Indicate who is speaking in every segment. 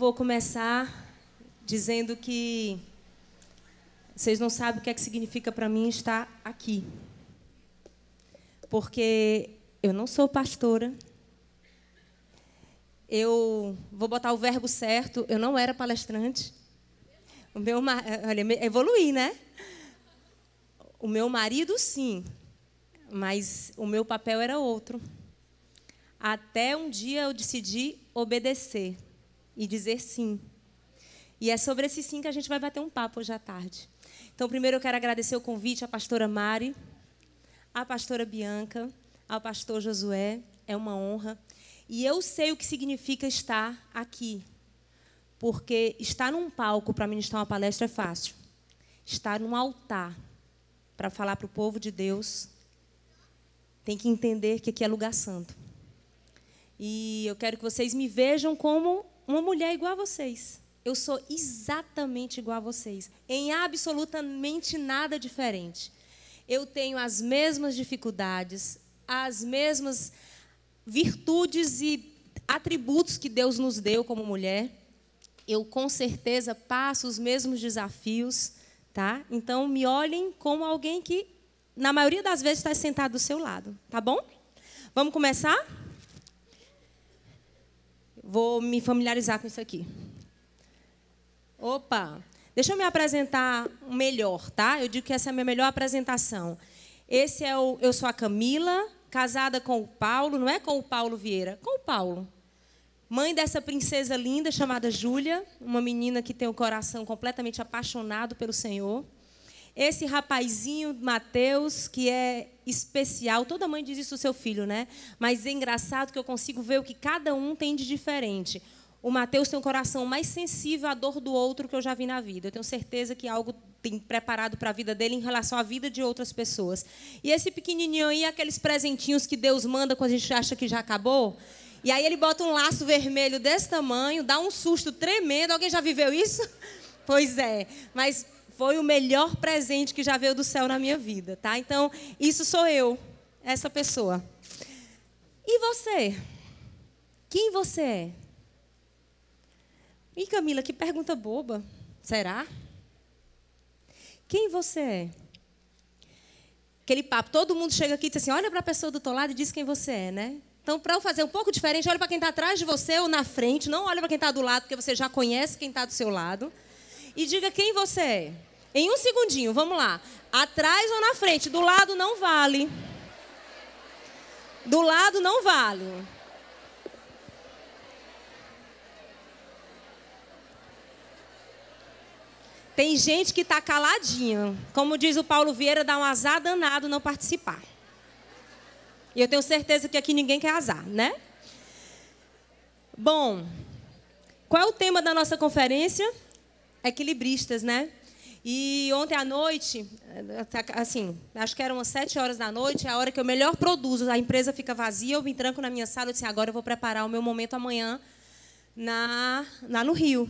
Speaker 1: vou começar dizendo que vocês não sabem o que é que significa para mim estar aqui. Porque eu não sou pastora. Eu vou botar o verbo certo, eu não era palestrante. O meu, olha, evoluí, né? O meu marido sim, mas o meu papel era outro. Até um dia eu decidi obedecer e dizer sim. E é sobre esse sim que a gente vai bater um papo hoje à tarde. Então, primeiro eu quero agradecer o convite à pastora Mari, à pastora Bianca, ao pastor Josué. É uma honra. E eu sei o que significa estar aqui. Porque estar num palco para ministrar uma palestra é fácil. Estar num altar para falar para o povo de Deus tem que entender que aqui é lugar santo. E eu quero que vocês me vejam como uma mulher igual a vocês. Eu sou exatamente igual a vocês, em absolutamente nada diferente. Eu tenho as mesmas dificuldades, as mesmas virtudes e atributos que Deus nos deu como mulher. Eu com certeza passo os mesmos desafios, tá? Então me olhem como alguém que na maioria das vezes está sentado do seu lado, tá bom? Vamos começar? Vou me familiarizar com isso aqui. Opa! Deixa eu me apresentar melhor, tá? Eu digo que essa é a minha melhor apresentação. Esse é o. Eu sou a Camila, casada com o Paulo, não é com o Paulo Vieira, com o Paulo. Mãe dessa princesa linda chamada Júlia, uma menina que tem o um coração completamente apaixonado pelo Senhor. Esse rapazinho, Mateus, que é especial, toda mãe diz isso ao seu filho, né? Mas é engraçado que eu consigo ver o que cada um tem de diferente. O Mateus tem um coração mais sensível à dor do outro que eu já vi na vida. Eu tenho certeza que algo tem preparado para a vida dele em relação à vida de outras pessoas. E esse pequenininho aí, aqueles presentinhos que Deus manda quando a gente acha que já acabou. E aí ele bota um laço vermelho desse tamanho, dá um susto tremendo. Alguém já viveu isso? Pois é. Mas foi o melhor presente que já veio do céu na minha vida, tá? Então, isso sou eu, essa pessoa. E você? Quem você é? E Camila, que pergunta boba. Será? Quem você é? Aquele papo, todo mundo chega aqui e diz assim: olha para a pessoa do teu lado e diz quem você é, né? Então, para eu fazer um pouco diferente, olha para quem está atrás de você ou na frente, não olha para quem está do lado, porque você já conhece quem está do seu lado. E diga quem você é. Em um segundinho, vamos lá. Atrás ou na frente? Do lado não vale. Do lado não vale. Tem gente que está caladinha. Como diz o Paulo Vieira, dá um azar danado não participar. E eu tenho certeza que aqui ninguém quer azar, né? Bom, qual é o tema da nossa conferência? Equilibristas, né? E ontem à noite, assim, acho que eram umas sete horas da noite, é a hora que eu melhor produzo, a empresa fica vazia, eu me tranco na minha sala, e disse, agora eu vou preparar o meu momento amanhã na, lá no Rio.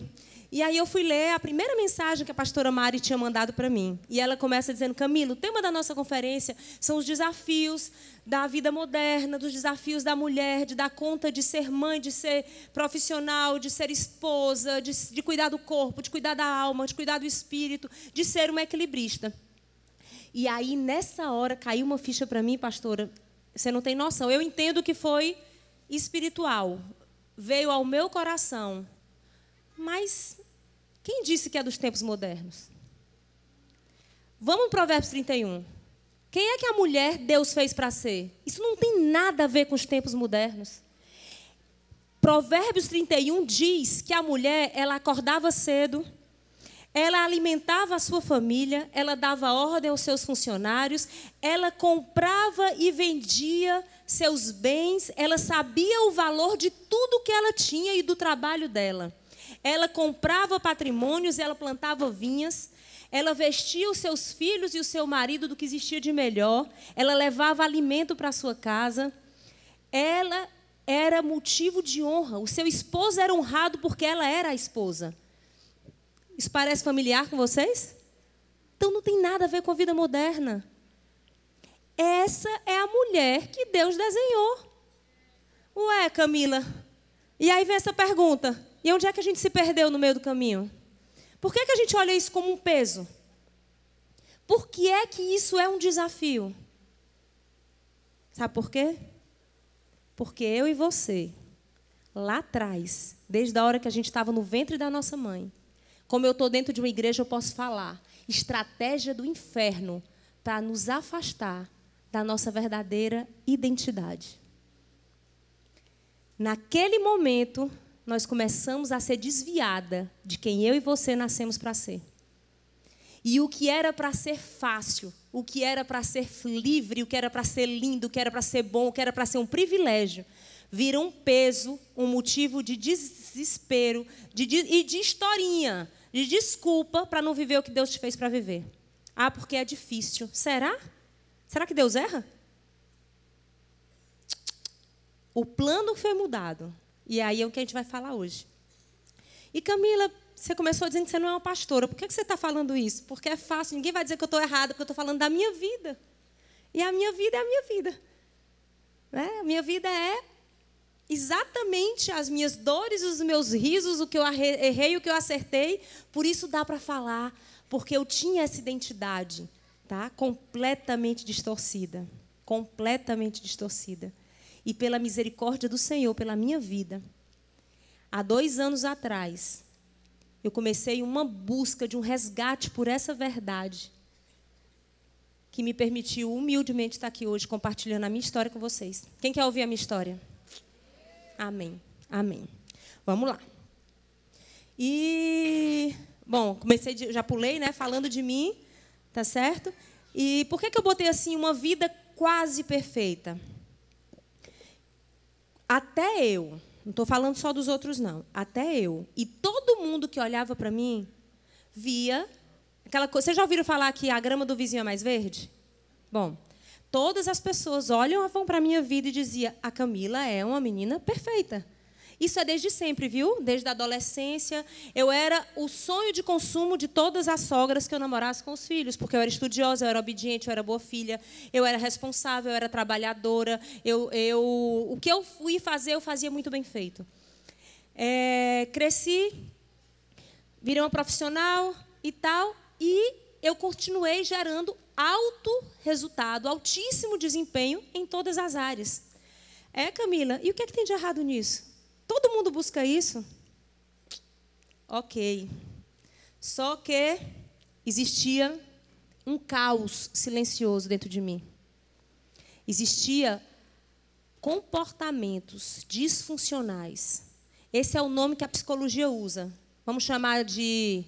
Speaker 1: E aí eu fui ler a primeira mensagem que a pastora Mari tinha mandado para mim. E ela começa dizendo: Camilo, o tema da nossa conferência são os desafios da vida moderna, dos desafios da mulher, de dar conta de ser mãe, de ser profissional, de ser esposa, de, de cuidar do corpo, de cuidar da alma, de cuidar do espírito, de ser uma equilibrista. E aí, nessa hora, caiu uma ficha para mim, pastora. Você não tem noção. Eu entendo que foi espiritual. Veio ao meu coração. Mas quem disse que é dos tempos modernos? Vamos o Provérbios 31. Quem é que a mulher Deus fez para ser? Isso não tem nada a ver com os tempos modernos. Provérbios 31 diz que a mulher, ela acordava cedo, ela alimentava a sua família, ela dava ordem aos seus funcionários, ela comprava e vendia seus bens, ela sabia o valor de tudo que ela tinha e do trabalho dela. Ela comprava patrimônios, ela plantava vinhas, ela vestia os seus filhos e o seu marido do que existia de melhor, ela levava alimento para a sua casa. Ela era motivo de honra. O seu esposo era honrado porque ela era a esposa. Isso parece familiar com vocês? Então não tem nada a ver com a vida moderna. Essa é a mulher que Deus desenhou. Ué, Camila. E aí vem essa pergunta: e onde é que a gente se perdeu no meio do caminho? Por que, é que a gente olha isso como um peso? Por que é que isso é um desafio? Sabe por quê? Porque eu e você, lá atrás, desde a hora que a gente estava no ventre da nossa mãe, como eu estou dentro de uma igreja, eu posso falar. Estratégia do inferno para nos afastar da nossa verdadeira identidade. Naquele momento, nós começamos a ser desviada de quem eu e você nascemos para ser. E o que era para ser fácil, o que era para ser livre, o que era para ser lindo, o que era para ser bom, o que era para ser um privilégio, vira um peso, um motivo de desespero de, de, e de historinha, de desculpa para não viver o que Deus te fez para viver. Ah, porque é difícil. Será? Será que Deus erra? O plano foi mudado e aí é o que a gente vai falar hoje. E Camila, você começou dizendo que você não é uma pastora. Por que você está falando isso? Porque é fácil, ninguém vai dizer que eu estou errada, porque eu estou falando da minha vida. E a minha vida é a minha vida. Né? A minha vida é exatamente as minhas dores, os meus risos, o que eu errei, o que eu acertei. Por isso dá para falar, porque eu tinha essa identidade tá? completamente distorcida. Completamente distorcida e pela misericórdia do Senhor pela minha vida. Há dois anos atrás, eu comecei uma busca de um resgate por essa verdade que me permitiu humildemente estar aqui hoje compartilhando a minha história com vocês. Quem quer ouvir a minha história? Amém. Amém. Vamos lá. E bom, comecei de, já pulei, né, falando de mim, tá certo? E por que que eu botei assim uma vida quase perfeita? Até eu, não estou falando só dos outros, não, até eu. E todo mundo que olhava para mim via aquela coisa. Vocês já ouviram falar que a grama do vizinho é mais verde? Bom, todas as pessoas olham para a minha vida e diziam: a Camila é uma menina perfeita. Isso é desde sempre, viu? Desde a adolescência. Eu era o sonho de consumo de todas as sogras que eu namorasse com os filhos, porque eu era estudiosa, eu era obediente, eu era boa filha, eu era responsável, eu era trabalhadora. Eu, eu, o que eu fui fazer, eu fazia muito bem feito. É, cresci, virei uma profissional e tal, e eu continuei gerando alto resultado, altíssimo desempenho em todas as áreas. É, Camila, e o que, é que tem de errado nisso? Todo mundo busca isso? Ok. Só que existia um caos silencioso dentro de mim. Existia comportamentos disfuncionais. Esse é o nome que a psicologia usa. Vamos chamar de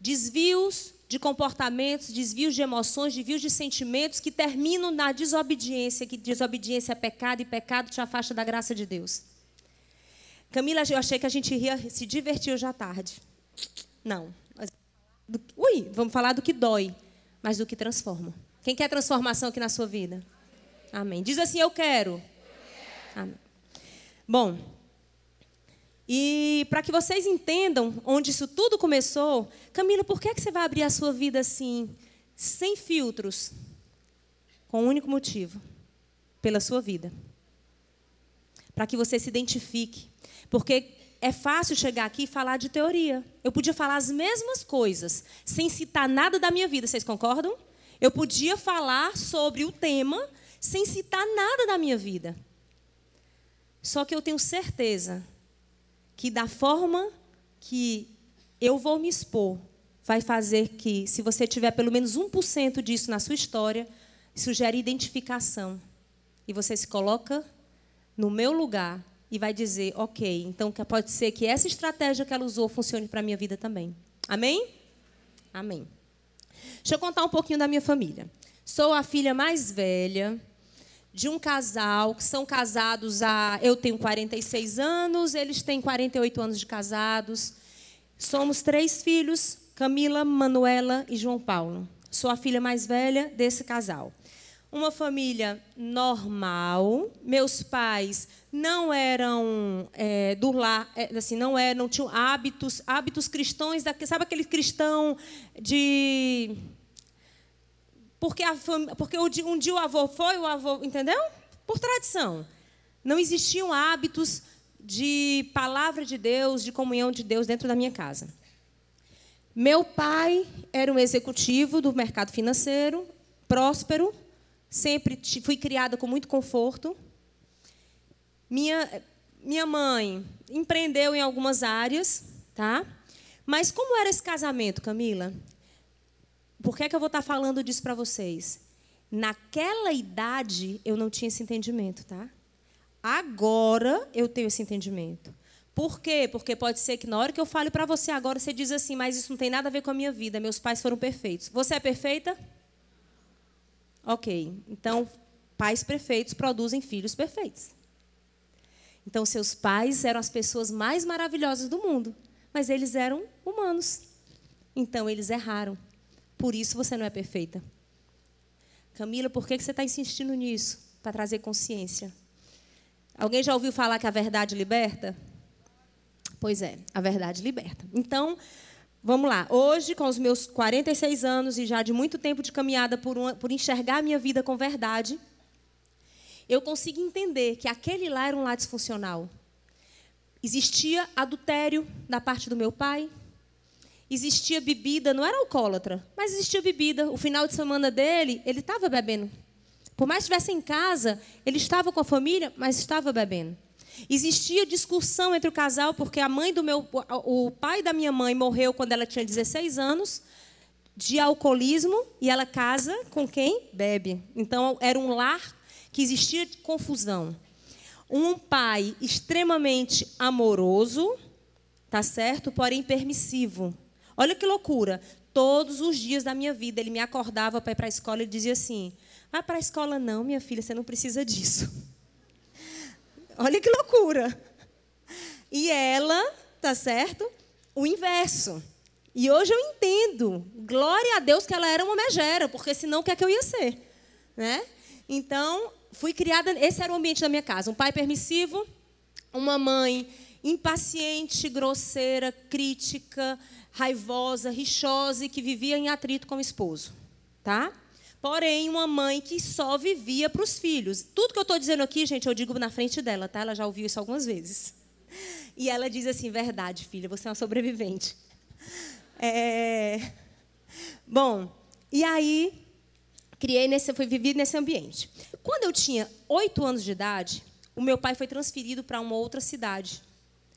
Speaker 1: desvios de comportamentos, desvios de emoções, desvios de sentimentos que terminam na desobediência, que desobediência é pecado e pecado te afasta da graça de Deus. Camila, eu achei que a gente ia se divertir hoje à tarde. Não. Ui, vamos falar do que dói, mas do que transforma. Quem quer transformação aqui na sua vida? Amém. Diz assim: Eu quero. Amém. Bom, e para que vocês entendam onde isso tudo começou, Camila, por que, é que você vai abrir a sua vida assim, sem filtros? Com um único motivo: pela sua vida. Para que você se identifique porque é fácil chegar aqui e falar de teoria. Eu podia falar as mesmas coisas, sem citar nada da minha vida, vocês concordam? Eu podia falar sobre o tema sem citar nada da minha vida. Só que eu tenho certeza que, da forma que eu vou me expor, vai fazer que, se você tiver pelo menos 1% disso na sua história, sugere identificação. E você se coloca no meu lugar e vai dizer, ok, então pode ser que essa estratégia que ela usou funcione para a minha vida também. Amém? Amém. Deixa eu contar um pouquinho da minha família. Sou a filha mais velha de um casal que são casados há. Eu tenho 46 anos, eles têm 48 anos de casados. Somos três filhos: Camila, Manuela e João Paulo. Sou a filha mais velha desse casal uma família normal. Meus pais não eram é, do lar, é, assim, não eram, é, não tinham hábitos, hábitos cristãos, sabe aquele cristão de porque, a fam... porque um dia o avô foi, o avô, entendeu? Por tradição. Não existiam hábitos de palavra de Deus, de comunhão de Deus dentro da minha casa. Meu pai era um executivo do mercado financeiro, próspero, sempre fui criada com muito conforto. Minha, minha mãe empreendeu em algumas áreas, tá? Mas como era esse casamento, Camila? Por que, é que eu vou estar tá falando disso para vocês? Naquela idade, eu não tinha esse entendimento, tá? Agora eu tenho esse entendimento. Por quê? Porque pode ser que na hora que eu falo para você agora, você diz assim, mas isso não tem nada a ver com a minha vida, meus pais foram perfeitos. Você é perfeita? Não. Ok, então pais perfeitos produzem filhos perfeitos. Então seus pais eram as pessoas mais maravilhosas do mundo, mas eles eram humanos. Então eles erraram. Por isso você não é perfeita. Camila, por que você está insistindo nisso? Para trazer consciência. Alguém já ouviu falar que a verdade liberta? Pois é, a verdade liberta. Então, Vamos lá. Hoje, com os meus 46 anos e já de muito tempo de caminhada por, uma, por enxergar a minha vida com verdade, eu consigo entender que aquele lá era um lá disfuncional. Existia adultério da parte do meu pai, existia bebida, não era alcoólatra, mas existia bebida. O final de semana dele, ele estava bebendo. Por mais que estivesse em casa, ele estava com a família, mas estava bebendo. Existia discussão entre o casal porque a mãe do meu o pai da minha mãe morreu quando ela tinha 16 anos de alcoolismo e ela casa com quem bebe. Então era um lar que existia confusão. Um pai extremamente amoroso, tá certo? Porém permissivo. Olha que loucura. Todos os dias da minha vida ele me acordava para ir para a escola e dizia assim: "Vai ah, para a escola não, minha filha, você não precisa disso". Olha que loucura. E ela, tá certo? O inverso. E hoje eu entendo, glória a Deus que ela era uma megera, porque senão o que é que eu ia ser, né? Então, fui criada, esse era o ambiente da minha casa, um pai permissivo, uma mãe impaciente, grosseira, crítica, raivosa, rixosa e que vivia em atrito com o esposo, tá? Porém, uma mãe que só vivia para os filhos. Tudo que eu estou dizendo aqui, gente, eu digo na frente dela, tá? Ela já ouviu isso algumas vezes. E ela diz assim: verdade, filha, você é uma sobrevivente. É... Bom, e aí criei nesse, fui vivido nesse ambiente. Quando eu tinha oito anos de idade, o meu pai foi transferido para uma outra cidade.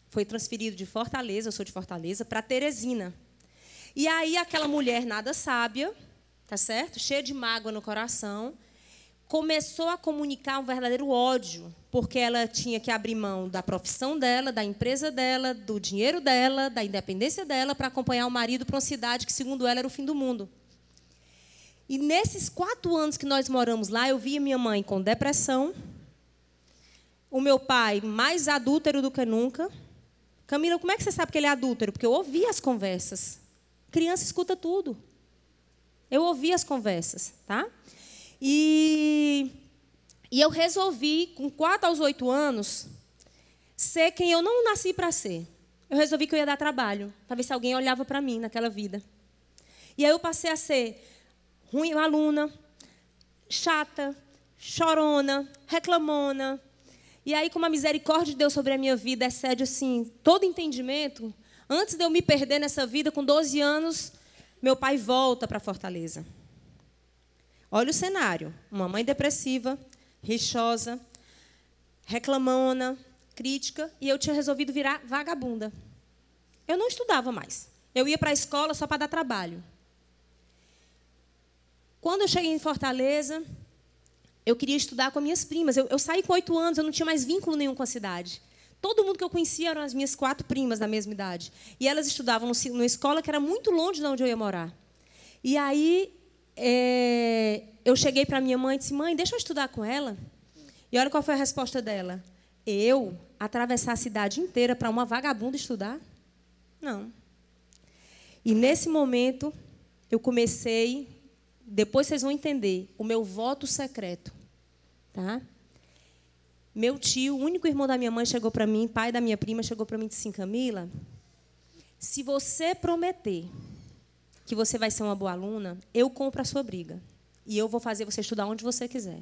Speaker 1: Foi transferido de Fortaleza, eu sou de Fortaleza, para Teresina. E aí aquela mulher nada sábia tá certo? Cheia de mágoa no coração, começou a comunicar um verdadeiro ódio, porque ela tinha que abrir mão da profissão dela, da empresa dela, do dinheiro dela, da independência dela, para acompanhar o marido para uma cidade que, segundo ela, era o fim do mundo. E nesses quatro anos que nós moramos lá, eu via minha mãe com depressão, o meu pai mais adúltero do que nunca. Camila, como é que você sabe que ele é adúltero? Porque eu ouvi as conversas. Criança escuta tudo. Eu ouvi as conversas, tá? E, e eu resolvi, com 4 aos 8 anos, ser quem eu não nasci para ser. Eu resolvi que eu ia dar trabalho, para ver se alguém olhava para mim naquela vida. E aí eu passei a ser ruim aluna, chata, chorona, reclamona. E aí, como a misericórdia de Deus sobre a minha vida excede assim todo entendimento, antes de eu me perder nessa vida, com 12 anos, meu pai volta para Fortaleza. Olha o cenário: uma mãe depressiva, rixosa, reclamona, crítica, e eu tinha resolvido virar vagabunda. Eu não estudava mais. Eu ia para a escola só para dar trabalho. Quando eu cheguei em Fortaleza, eu queria estudar com minhas primas. Eu, eu saí com oito anos, eu não tinha mais vínculo nenhum com a cidade. Todo mundo que eu conhecia eram as minhas quatro primas da mesma idade. E elas estudavam numa escola que era muito longe de onde eu ia morar. E aí é, eu cheguei para minha mãe e disse: Mãe, deixa eu estudar com ela. E olha qual foi a resposta dela. Eu atravessar a cidade inteira para uma vagabunda estudar? Não. E nesse momento eu comecei, depois vocês vão entender, o meu voto secreto, tá? Meu tio, o único irmão da minha mãe, chegou para mim, pai da minha prima, chegou para mim e disse assim: Camila, se você prometer que você vai ser uma boa aluna, eu compro a sua briga. E eu vou fazer você estudar onde você quiser.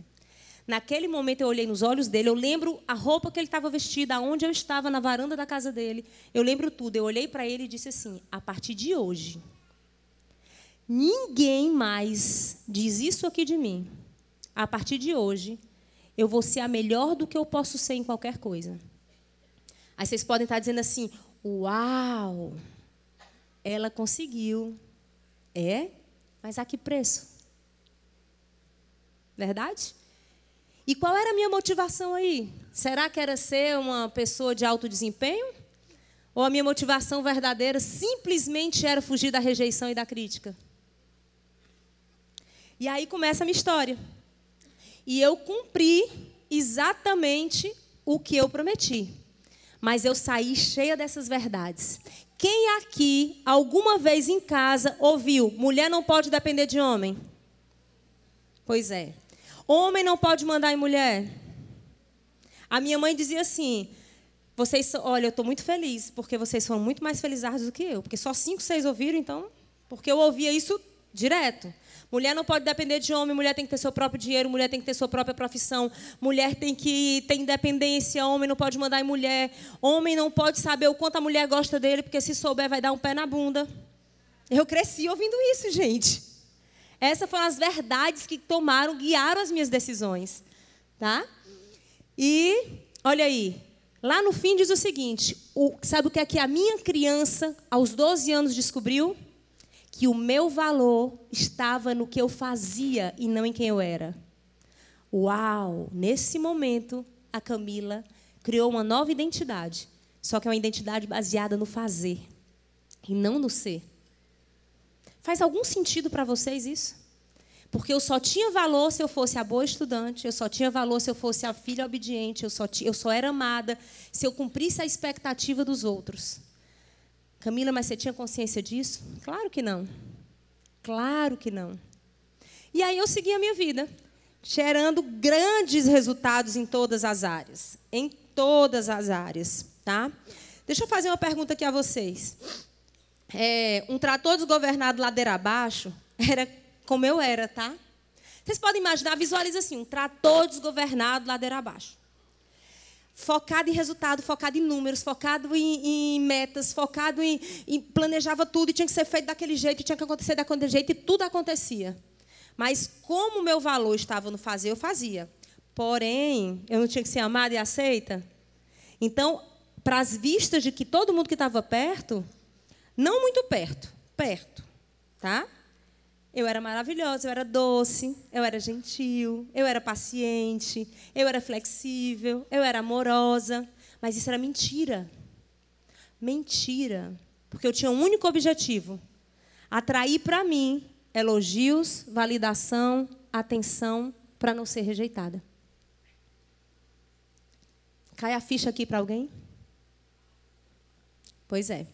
Speaker 1: Naquele momento eu olhei nos olhos dele, eu lembro a roupa que ele estava vestida, aonde eu estava, na varanda da casa dele. Eu lembro tudo. Eu olhei para ele e disse assim: a partir de hoje, ninguém mais diz isso aqui de mim. A partir de hoje, eu vou ser a melhor do que eu posso ser em qualquer coisa. Aí vocês podem estar dizendo assim: Uau, ela conseguiu. É, mas a que preço? Verdade? E qual era a minha motivação aí? Será que era ser uma pessoa de alto desempenho? Ou a minha motivação verdadeira simplesmente era fugir da rejeição e da crítica? E aí começa a minha história e eu cumpri exatamente o que eu prometi. Mas eu saí cheia dessas verdades. Quem aqui, alguma vez em casa, ouviu: mulher não pode depender de homem? Pois é. Homem não pode mandar em mulher? A minha mãe dizia assim: vocês, olha, eu estou muito feliz, porque vocês foram muito mais felizardos do que eu, porque só cinco, seis ouviram, então, porque eu ouvia isso direto. Mulher não pode depender de homem, mulher tem que ter seu próprio dinheiro, mulher tem que ter sua própria profissão, mulher tem que ter independência, homem não pode mandar em mulher, homem não pode saber o quanto a mulher gosta dele, porque se souber vai dar um pé na bunda. Eu cresci ouvindo isso, gente. Essas foram as verdades que tomaram, guiaram as minhas decisões, tá? E olha aí, lá no fim diz o seguinte: o, sabe o que é que a minha criança aos 12 anos descobriu? que o meu valor estava no que eu fazia e não em quem eu era. Uau! Nesse momento, a Camila criou uma nova identidade, só que é uma identidade baseada no fazer e não no ser. Faz algum sentido para vocês isso? Porque eu só tinha valor se eu fosse a boa estudante, eu só tinha valor se eu fosse a filha obediente, eu só, eu só era amada se eu cumprisse a expectativa dos outros. Camila, mas você tinha consciência disso? Claro que não. Claro que não. E aí eu segui a minha vida, gerando grandes resultados em todas as áreas. Em todas as áreas, tá? Deixa eu fazer uma pergunta aqui a vocês. É, um trator desgovernado ladeira abaixo era como eu era, tá? Vocês podem imaginar, visualiza assim, um trator desgovernado ladeira abaixo focado em resultado, focado em números, focado em, em metas, focado em, em, planejava tudo e tinha que ser feito daquele jeito, tinha que acontecer daquele jeito e tudo acontecia. Mas como o meu valor estava no fazer, eu fazia. Porém, eu não tinha que ser amada e aceita. Então, para as vistas de que todo mundo que estava perto, não muito perto, perto, tá? Eu era maravilhosa, eu era doce, eu era gentil, eu era paciente, eu era flexível, eu era amorosa. Mas isso era mentira. Mentira. Porque eu tinha um único objetivo: atrair para mim elogios, validação, atenção, para não ser rejeitada. Cai a ficha aqui para alguém? Pois é.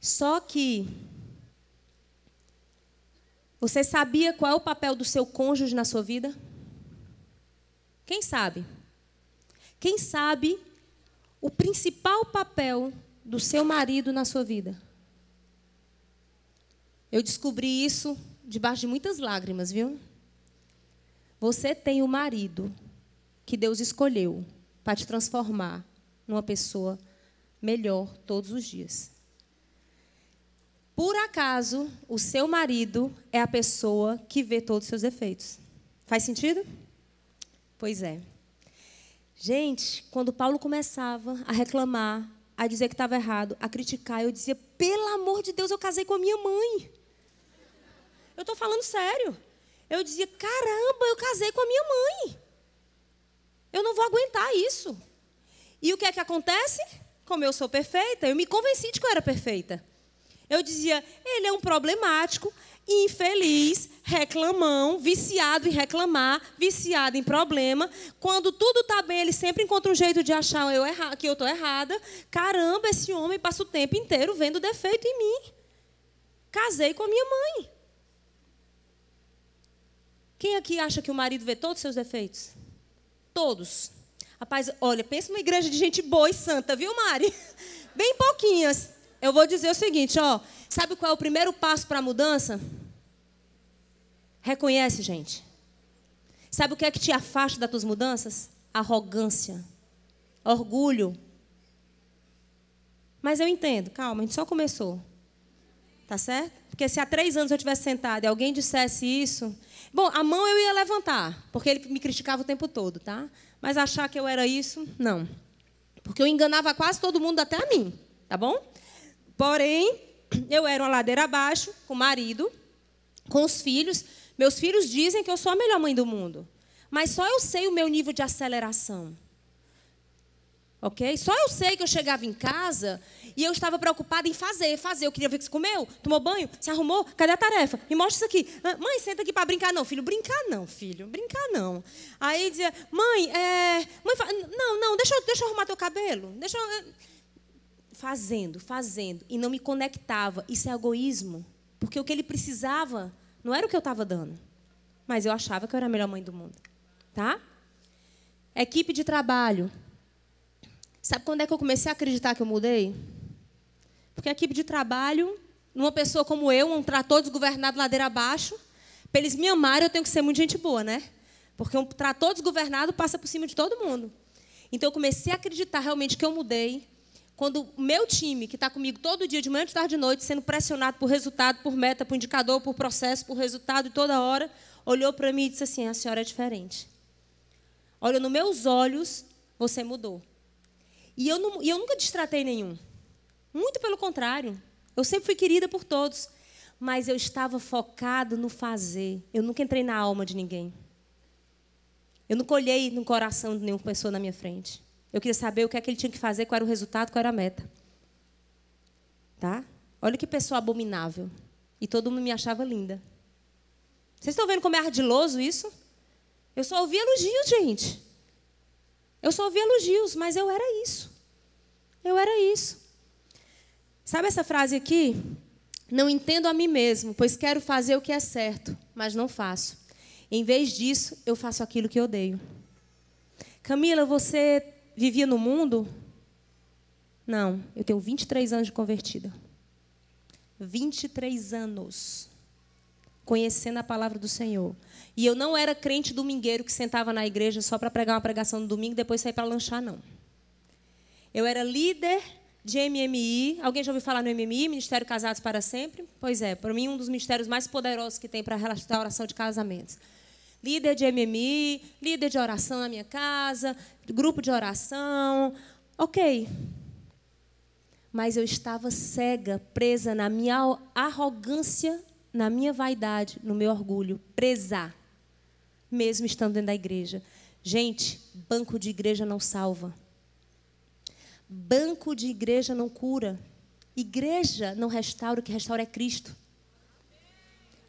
Speaker 1: Só que você sabia qual é o papel do seu cônjuge na sua vida? Quem sabe? Quem sabe o principal papel do seu marido na sua vida? Eu descobri isso debaixo de muitas lágrimas, viu? Você tem o marido que Deus escolheu para te transformar numa pessoa melhor todos os dias. Por acaso, o seu marido é a pessoa que vê todos os seus defeitos. Faz sentido? Pois é. Gente, quando Paulo começava a reclamar, a dizer que estava errado, a criticar, eu dizia: pelo amor de Deus, eu casei com a minha mãe. Eu estou falando sério. Eu dizia: caramba, eu casei com a minha mãe. Eu não vou aguentar isso. E o que é que acontece? Como eu sou perfeita, eu me convenci de que eu era perfeita. Eu dizia, ele é um problemático, infeliz, reclamão, viciado em reclamar, viciado em problema. Quando tudo está bem, ele sempre encontra um jeito de achar eu erra, que eu estou errada. Caramba, esse homem passa o tempo inteiro vendo defeito em mim. Casei com a minha mãe. Quem aqui acha que o marido vê todos os seus defeitos? Todos. Rapaz, olha, pensa numa igreja de gente boa e santa, viu, Mari? Bem pouquinhas eu vou dizer o seguinte, ó. Sabe qual é o primeiro passo para a mudança? Reconhece, gente. Sabe o que é que te afasta das tuas mudanças? Arrogância, orgulho. Mas eu entendo, calma, a gente só começou. Tá certo? Porque se há três anos eu tivesse sentado e alguém dissesse isso. Bom, a mão eu ia levantar, porque ele me criticava o tempo todo, tá? Mas achar que eu era isso, não. Porque eu enganava quase todo mundo, até a mim, tá bom? Porém, eu era uma ladeira abaixo, com o marido, com os filhos. Meus filhos dizem que eu sou a melhor mãe do mundo. Mas só eu sei o meu nível de aceleração. Ok? Só eu sei que eu chegava em casa e eu estava preocupada em fazer, fazer. Eu queria ver que você comeu, tomou banho, se arrumou, cadê a tarefa? Me mostra isso aqui. Ah, mãe, senta aqui para brincar. Não, filho, brincar não, filho, brincar não. Aí dizia, mãe, é... mãe, fala... não, não, deixa eu, deixa eu arrumar teu cabelo. Deixa eu... Eh, fazendo, fazendo, e não me conectava. Isso é egoísmo. Porque o que ele precisava não era o que eu estava dando. Mas eu achava que eu era a melhor mãe do mundo. Tá? Equipe de trabalho. Sabe quando é que eu comecei a acreditar que eu mudei? Porque a equipe de trabalho, numa pessoa como eu, um trator desgovernado ladeira abaixo, para eles me amarem, eu tenho que ser muito gente boa, né? Porque um trator desgovernado passa por cima de todo mundo. Então eu comecei a acreditar realmente que eu mudei quando o meu time, que está comigo todo dia, de manhã, de tarde e de noite, sendo pressionado por resultado, por meta, por indicador, por processo, por resultado, toda hora, olhou para mim e disse assim: a senhora é diferente. Olha, nos meus olhos, você mudou. E eu, não, e eu nunca destratei nenhum. Muito pelo contrário. Eu sempre fui querida por todos. Mas eu estava focado no fazer. Eu nunca entrei na alma de ninguém. Eu não colhei no coração de nenhuma pessoa na minha frente. Eu queria saber o que é que ele tinha que fazer, qual era o resultado, qual era a meta. Tá? Olha que pessoa abominável. E todo mundo me achava linda. Vocês estão vendo como é ardiloso isso? Eu só ouvia elogios, gente. Eu só ouvia elogios, mas eu era isso. Eu era isso. Sabe essa frase aqui? Não entendo a mim mesmo, pois quero fazer o que é certo, mas não faço. Em vez disso, eu faço aquilo que odeio. Camila, você vivia no mundo? Não, eu tenho 23 anos de convertida. 23 anos conhecendo a palavra do Senhor. E eu não era crente domingueiro que sentava na igreja só para pregar uma pregação no domingo e depois sair para lanchar, não. Eu era líder de MMI. Alguém já ouviu falar no MMI, Ministério Casados para Sempre? Pois é, para mim, um dos ministérios mais poderosos que tem para a restauração de casamentos líder de MMI, líder de oração na minha casa, grupo de oração. Ok. Mas eu estava cega, presa na minha arrogância, na minha vaidade, no meu orgulho, presa, mesmo estando dentro da igreja. Gente, banco de igreja não salva. Banco de igreja não cura. Igreja não restaura, o que restaura é Cristo.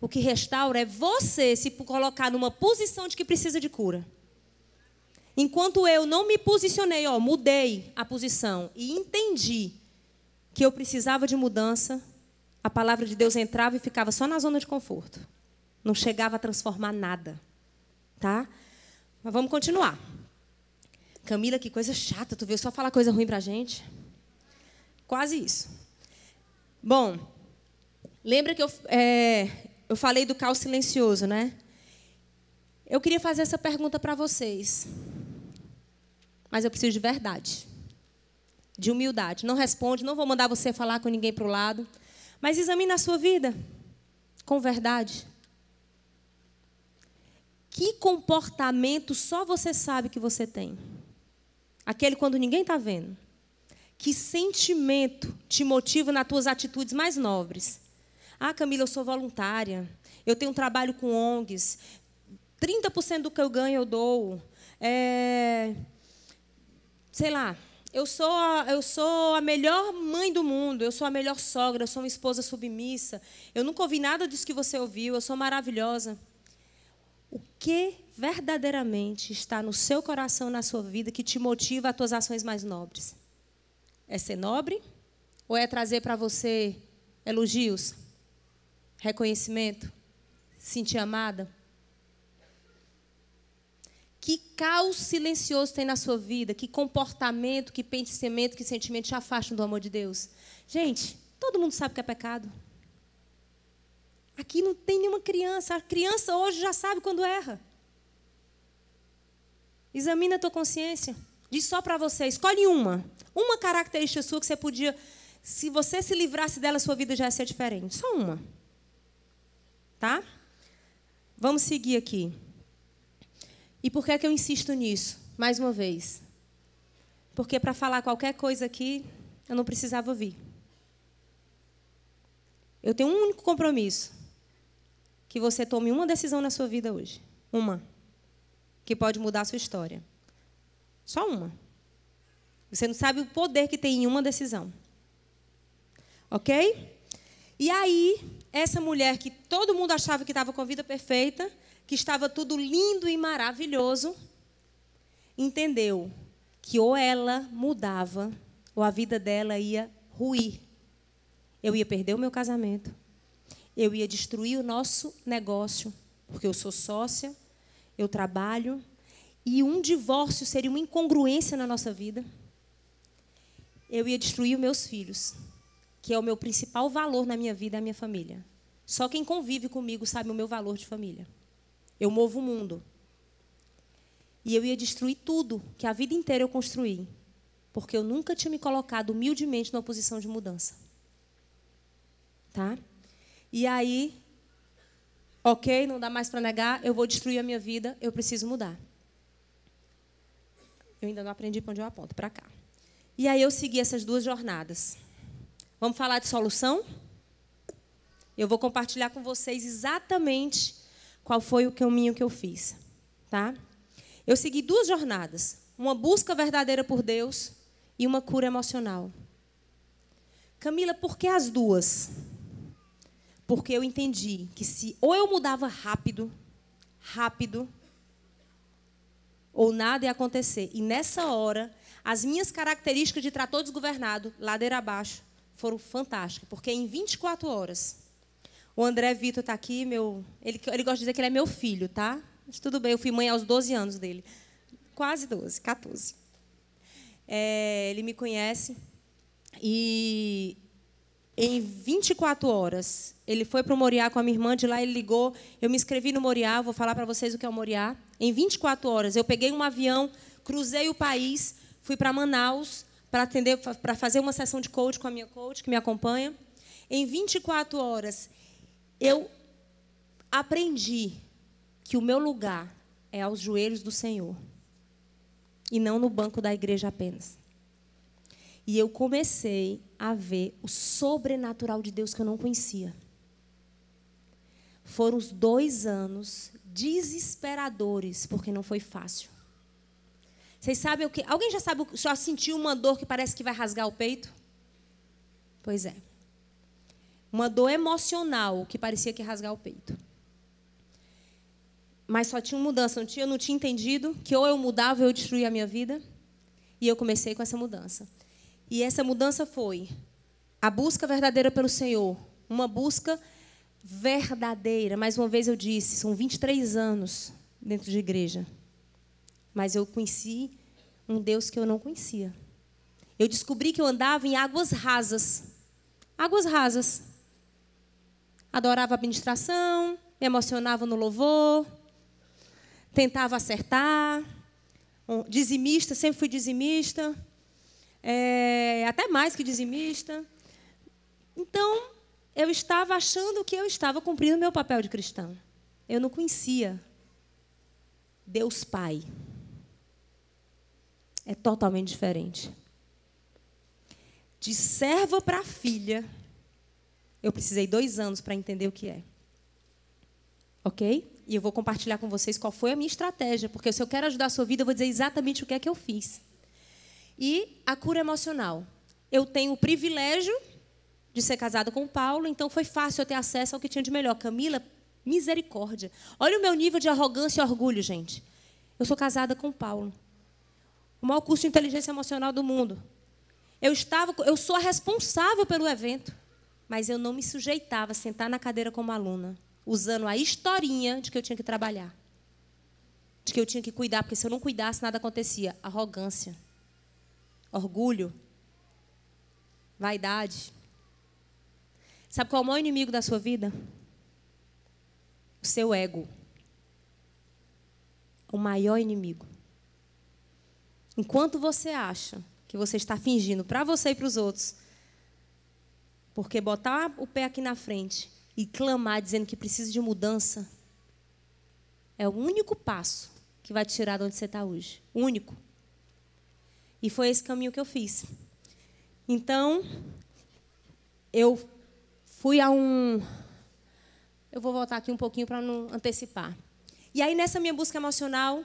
Speaker 1: O que restaura é você se colocar numa posição de que precisa de cura. Enquanto eu não me posicionei, ó, mudei a posição e entendi que eu precisava de mudança, a palavra de Deus entrava e ficava só na zona de conforto. Não chegava a transformar nada. Tá? Mas vamos continuar. Camila, que coisa chata, tu veio só falar coisa ruim pra gente. Quase isso. Bom, lembra que eu, é, eu falei do caos silencioso, né? Eu queria fazer essa pergunta para vocês. Mas eu preciso de verdade. De humildade. Não responde, não vou mandar você falar com ninguém para o lado. Mas examine a sua vida com verdade. Que comportamento só você sabe que você tem? Aquele quando ninguém está vendo. Que sentimento te motiva nas tuas atitudes mais nobres? Ah, Camila, eu sou voluntária. Eu tenho um trabalho com ONGs. 30% do que eu ganho eu dou. É... Sei lá, eu sou, a, eu sou a melhor mãe do mundo, eu sou a melhor sogra, eu sou uma esposa submissa. Eu nunca ouvi nada disso que você ouviu, eu sou maravilhosa. O que verdadeiramente está no seu coração, na sua vida, que te motiva a tuas ações mais nobres? É ser nobre? Ou é trazer para você elogios? reconhecimento, sentir amada? Que caos silencioso tem na sua vida? Que comportamento, que pensamento, que sentimento te afastam do amor de Deus? Gente, todo mundo sabe que é pecado. Aqui não tem nenhuma criança. A criança hoje já sabe quando erra. Examina a tua consciência. Diz só para você, escolhe uma. Uma característica sua que você podia, se você se livrasse dela, sua vida já ia ser diferente. Só uma tá? Vamos seguir aqui. E por que é que eu insisto nisso? Mais uma vez. Porque para falar qualquer coisa aqui, eu não precisava vir. Eu tenho um único compromisso: que você tome uma decisão na sua vida hoje. Uma. Que pode mudar a sua história. Só uma. Você não sabe o poder que tem em uma decisão. Ok? E aí, essa mulher que todo mundo achava que estava com a vida perfeita, que estava tudo lindo e maravilhoso, entendeu que ou ela mudava, ou a vida dela ia ruir. Eu ia perder o meu casamento. Eu ia destruir o nosso negócio, porque eu sou sócia, eu trabalho, e um divórcio seria uma incongruência na nossa vida. Eu ia destruir meus filhos, que é o meu principal valor na minha vida, é a minha família. Só quem convive comigo sabe o meu valor de família. Eu movo o mundo. E eu ia destruir tudo que a vida inteira eu construí, porque eu nunca tinha me colocado humildemente numa posição de mudança. Tá? E aí, ok, não dá mais para negar, eu vou destruir a minha vida, eu preciso mudar. Eu ainda não aprendi para onde eu aponto, para cá. E aí eu segui essas duas jornadas. Vamos falar de solução? Eu vou compartilhar com vocês exatamente qual foi o caminho que eu fiz, tá? Eu segui duas jornadas, uma busca verdadeira por Deus e uma cura emocional. Camila, por que as duas? Porque eu entendi que se ou eu mudava rápido, rápido, ou nada ia acontecer. E nessa hora, as minhas características de trator desgovernado, ladeira abaixo, foram fantásticas, porque em 24 horas. O André Vitor está aqui, meu, ele, ele gosta de dizer que ele é meu filho, tá? Mas tudo bem, eu fui mãe aos 12 anos dele. Quase 12, 14. É, ele me conhece. E em 24 horas, ele foi para o Moriá com a minha irmã, de lá ele ligou, eu me inscrevi no Moriá, vou falar para vocês o que é o Moriá. Em 24 horas, eu peguei um avião, cruzei o país, fui para Manaus, para atender, para fazer uma sessão de coach com a minha coach que me acompanha. Em 24 horas, eu aprendi que o meu lugar é aos joelhos do Senhor e não no banco da igreja apenas. E eu comecei a ver o sobrenatural de Deus que eu não conhecia. Foram os dois anos desesperadores, porque não foi fácil. Vocês sabem o que? Alguém já sabe, só sentiu uma dor que parece que vai rasgar o peito? Pois é. Uma dor emocional que parecia que ia rasgar o peito. Mas só tinha uma mudança, não tinha, eu não tinha entendido que ou eu mudava ou eu destruía a minha vida. E eu comecei com essa mudança. E essa mudança foi a busca verdadeira pelo Senhor, uma busca verdadeira. Mais uma vez eu disse, são 23 anos dentro de igreja. Mas eu conheci um Deus que eu não conhecia. Eu descobri que eu andava em águas rasas. Águas rasas. Adorava a administração, me emocionava no louvor, tentava acertar. Dizimista, sempre fui dizimista. É, até mais que dizimista. Então, eu estava achando que eu estava cumprindo meu papel de cristão. Eu não conhecia Deus Pai é totalmente diferente. De serva para filha, eu precisei dois anos para entender o que é. Ok? E eu vou compartilhar com vocês qual foi a minha estratégia, porque se eu quero ajudar a sua vida, eu vou dizer exatamente o que é que eu fiz. E a cura emocional. Eu tenho o privilégio de ser casada com o Paulo, então foi fácil eu ter acesso ao que tinha de melhor. Camila, misericórdia. Olha o meu nível de arrogância e orgulho, gente. Eu sou casada com o Paulo o maior curso de inteligência emocional do mundo. Eu estava, eu sou a responsável pelo evento, mas eu não me sujeitava a sentar na cadeira como aluna, usando a historinha de que eu tinha que trabalhar, de que eu tinha que cuidar, porque se eu não cuidasse nada acontecia. Arrogância, orgulho, vaidade. Sabe qual é o maior inimigo da sua vida? O seu ego. O maior inimigo. Enquanto você acha que você está fingindo para você e para os outros, porque botar o pé aqui na frente e clamar dizendo que precisa de mudança é o único passo que vai te tirar de onde você está hoje. Único. E foi esse caminho que eu fiz. Então, eu fui a um. Eu vou voltar aqui um pouquinho para não antecipar. E aí, nessa minha busca emocional,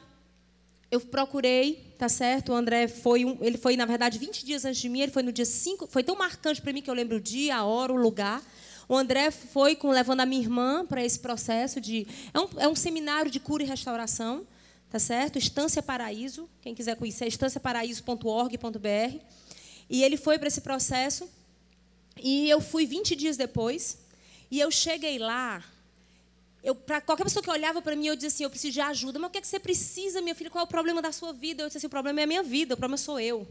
Speaker 1: eu procurei, tá certo? O André foi, um, ele foi, na verdade, 20 dias antes de mim, ele foi no dia 5, foi tão marcante para mim que eu lembro o dia, a hora, o lugar. O André foi com, levando a minha irmã para esse processo de. É um, é um seminário de cura e restauração, tá certo? Estância Paraíso, quem quiser conhecer, é estanciaparaíso.org.br. E ele foi para esse processo, e eu fui 20 dias depois, e eu cheguei lá eu, pra qualquer pessoa que olhava para mim, eu dizia assim: eu preciso de ajuda. Mas o que, é que você precisa, minha filha? Qual é o problema da sua vida? Eu disse assim: o problema é a minha vida, o problema sou eu.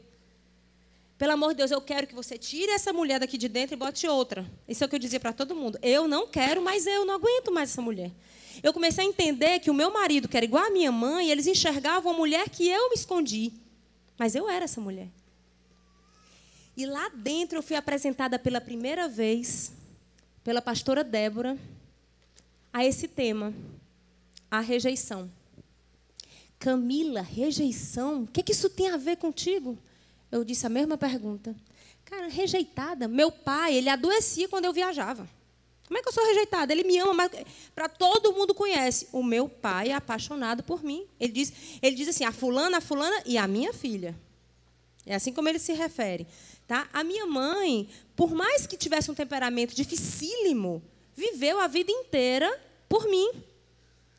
Speaker 1: Pelo amor de Deus, eu quero que você tire essa mulher daqui de dentro e bote outra. Isso é o que eu dizia para todo mundo. Eu não quero, mas eu não aguento mais essa mulher. Eu comecei a entender que o meu marido, que era igual a minha mãe, eles enxergavam a mulher que eu me escondi. Mas eu era essa mulher. E lá dentro eu fui apresentada pela primeira vez pela pastora Débora a esse tema, a rejeição. Camila, rejeição? O que, que isso tem a ver contigo? Eu disse a mesma pergunta. Cara, rejeitada. Meu pai, ele adoecia quando eu viajava. Como é que eu sou rejeitada? Ele me ama, mas para todo mundo conhece. O meu pai é apaixonado por mim. Ele diz, ele diz assim: a fulana, a fulana e a minha filha. É assim como ele se refere, tá? A minha mãe, por mais que tivesse um temperamento dificílimo, viveu a vida inteira por mim.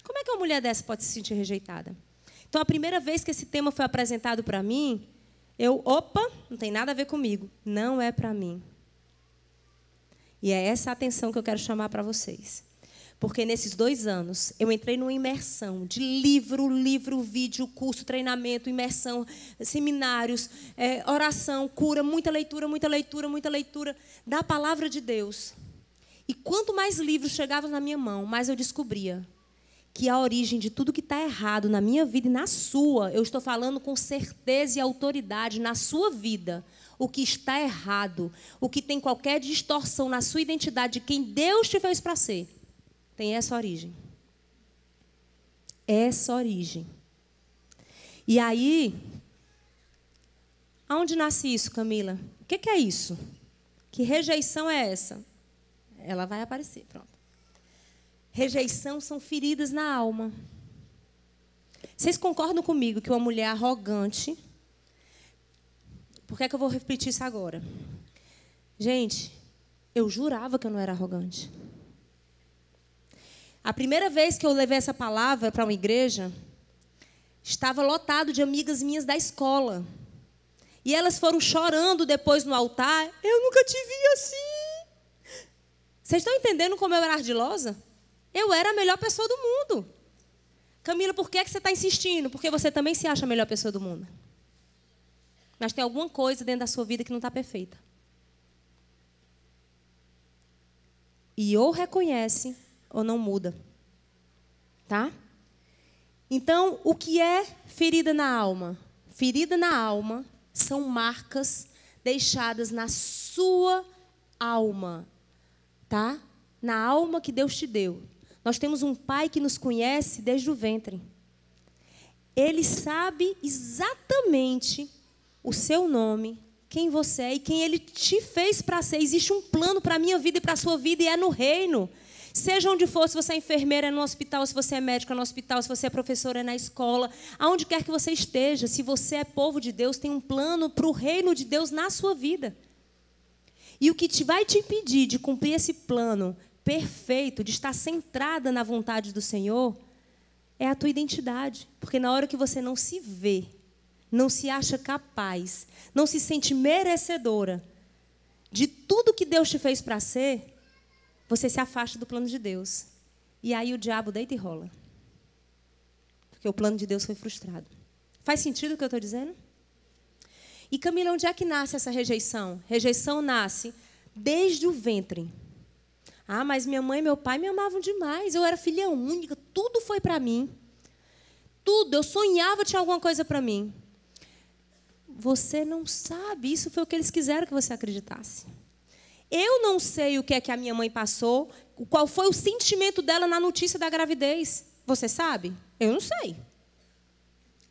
Speaker 1: Como é que uma mulher dessa pode se sentir rejeitada? Então, a primeira vez que esse tema foi apresentado para mim, eu, opa, não tem nada a ver comigo, não é para mim. E é essa atenção que eu quero chamar para vocês. Porque nesses dois anos eu entrei numa imersão de livro, livro, vídeo, curso, treinamento, imersão, seminários, é, oração, cura, muita leitura, muita leitura, muita leitura da palavra de Deus. E quanto mais livros chegavam na minha mão, mais eu descobria que a origem de tudo que está errado na minha vida e na sua, eu estou falando com certeza e autoridade na sua vida, o que está errado, o que tem qualquer distorção na sua identidade de quem Deus te fez para ser, tem essa origem. Essa origem. E aí, aonde nasce isso, Camila? O que, que é isso? Que rejeição é essa? ela vai aparecer, pronto. Rejeição são feridas na alma. Vocês concordam comigo que uma mulher arrogante. Por que, é que eu vou repetir isso agora? Gente, eu jurava que eu não era arrogante. A primeira vez que eu levei essa palavra para uma igreja, estava lotado de amigas minhas da escola. E elas foram chorando depois no altar. Eu nunca te vi assim. Vocês estão entendendo como eu era ardilosa? Eu era a melhor pessoa do mundo. Camila, por que, é que você está insistindo? Porque você também se acha a melhor pessoa do mundo. Mas tem alguma coisa dentro da sua vida que não está perfeita. E ou reconhece ou não muda. Tá? Então, o que é ferida na alma? Ferida na alma são marcas deixadas na sua alma tá? Na alma que Deus te deu. Nós temos um pai que nos conhece desde o ventre. Ele sabe exatamente o seu nome, quem você é e quem ele te fez para ser. Existe um plano para a minha vida e para a sua vida e é no reino. Seja onde for, se você é enfermeira, é no hospital, se você é médico, é no hospital, se você é professora, é na escola, aonde quer que você esteja, se você é povo de Deus, tem um plano para o reino de Deus na sua vida. E o que te vai te impedir de cumprir esse plano perfeito, de estar centrada na vontade do Senhor, é a tua identidade. Porque na hora que você não se vê, não se acha capaz, não se sente merecedora de tudo que Deus te fez para ser, você se afasta do plano de Deus. E aí o diabo deita e rola. Porque o plano de Deus foi frustrado. Faz sentido o que eu estou dizendo? E Camila, onde é que nasce essa rejeição? Rejeição nasce desde o ventre. Ah, mas minha mãe e meu pai me amavam demais. Eu era filha única, tudo foi para mim. Tudo, eu sonhava tinha alguma coisa para mim. Você não sabe, isso foi o que eles quiseram que você acreditasse. Eu não sei o que é que a minha mãe passou, qual foi o sentimento dela na notícia da gravidez. Você sabe? Eu não sei.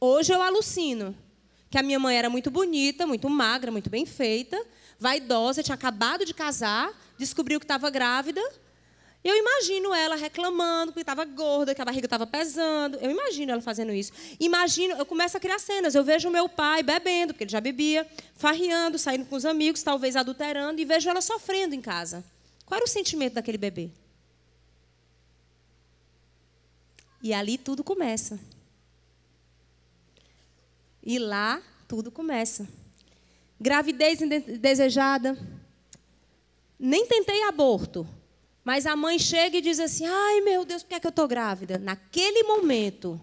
Speaker 1: Hoje eu alucino que a minha mãe era muito bonita, muito magra, muito bem feita, vaidosa, tinha acabado de casar, descobriu que estava grávida. Eu imagino ela reclamando que estava gorda, que a barriga estava pesando. Eu imagino ela fazendo isso. Imagino, eu começo a criar cenas. Eu vejo meu pai bebendo, porque ele já bebia, farriando, saindo com os amigos, talvez adulterando, e vejo ela sofrendo em casa. Qual era o sentimento daquele bebê? E ali tudo começa. E lá tudo começa. Gravidez indesejada. Nem tentei aborto, mas a mãe chega e diz assim: ai meu Deus, por que, é que eu estou grávida? Naquele momento,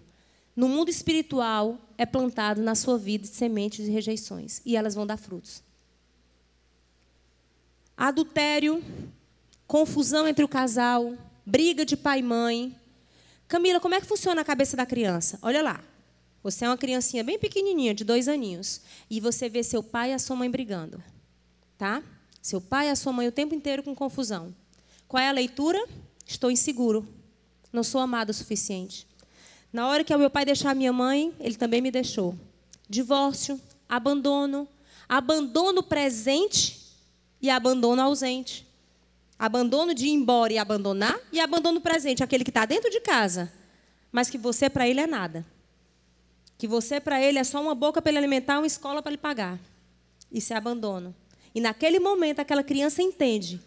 Speaker 1: no mundo espiritual, é plantado na sua vida sementes de rejeições e elas vão dar frutos. Adultério, confusão entre o casal, briga de pai e mãe. Camila, como é que funciona a cabeça da criança? Olha lá, você é uma criancinha bem pequenininha, de dois aninhos, e você vê seu pai e a sua mãe brigando, tá? Seu pai e a sua mãe o tempo inteiro com confusão. Qual é a leitura? Estou inseguro. Não sou amado o suficiente. Na hora que o meu pai deixar a minha mãe, ele também me deixou. Divórcio, abandono, abandono presente e abandono ausente. Abandono de ir embora e abandonar, e abandono presente, aquele que está dentro de casa, mas que você para ele é nada que você para ele é só uma boca para ele alimentar, uma escola para ele pagar. E se é abandona. E naquele momento aquela criança entende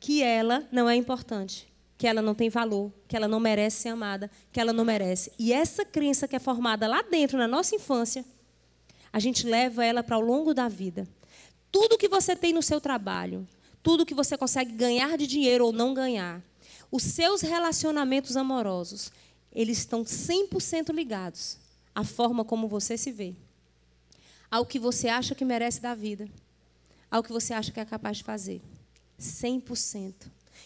Speaker 1: que ela não é importante, que ela não tem valor, que ela não merece ser amada, que ela não merece. E essa crença que é formada lá dentro na nossa infância, a gente leva ela para o longo da vida. Tudo que você tem no seu trabalho, tudo que você consegue ganhar de dinheiro ou não ganhar, os seus relacionamentos amorosos, eles estão 100% ligados a forma como você se vê, ao que você acha que merece da vida, ao que você acha que é capaz de fazer. 100%.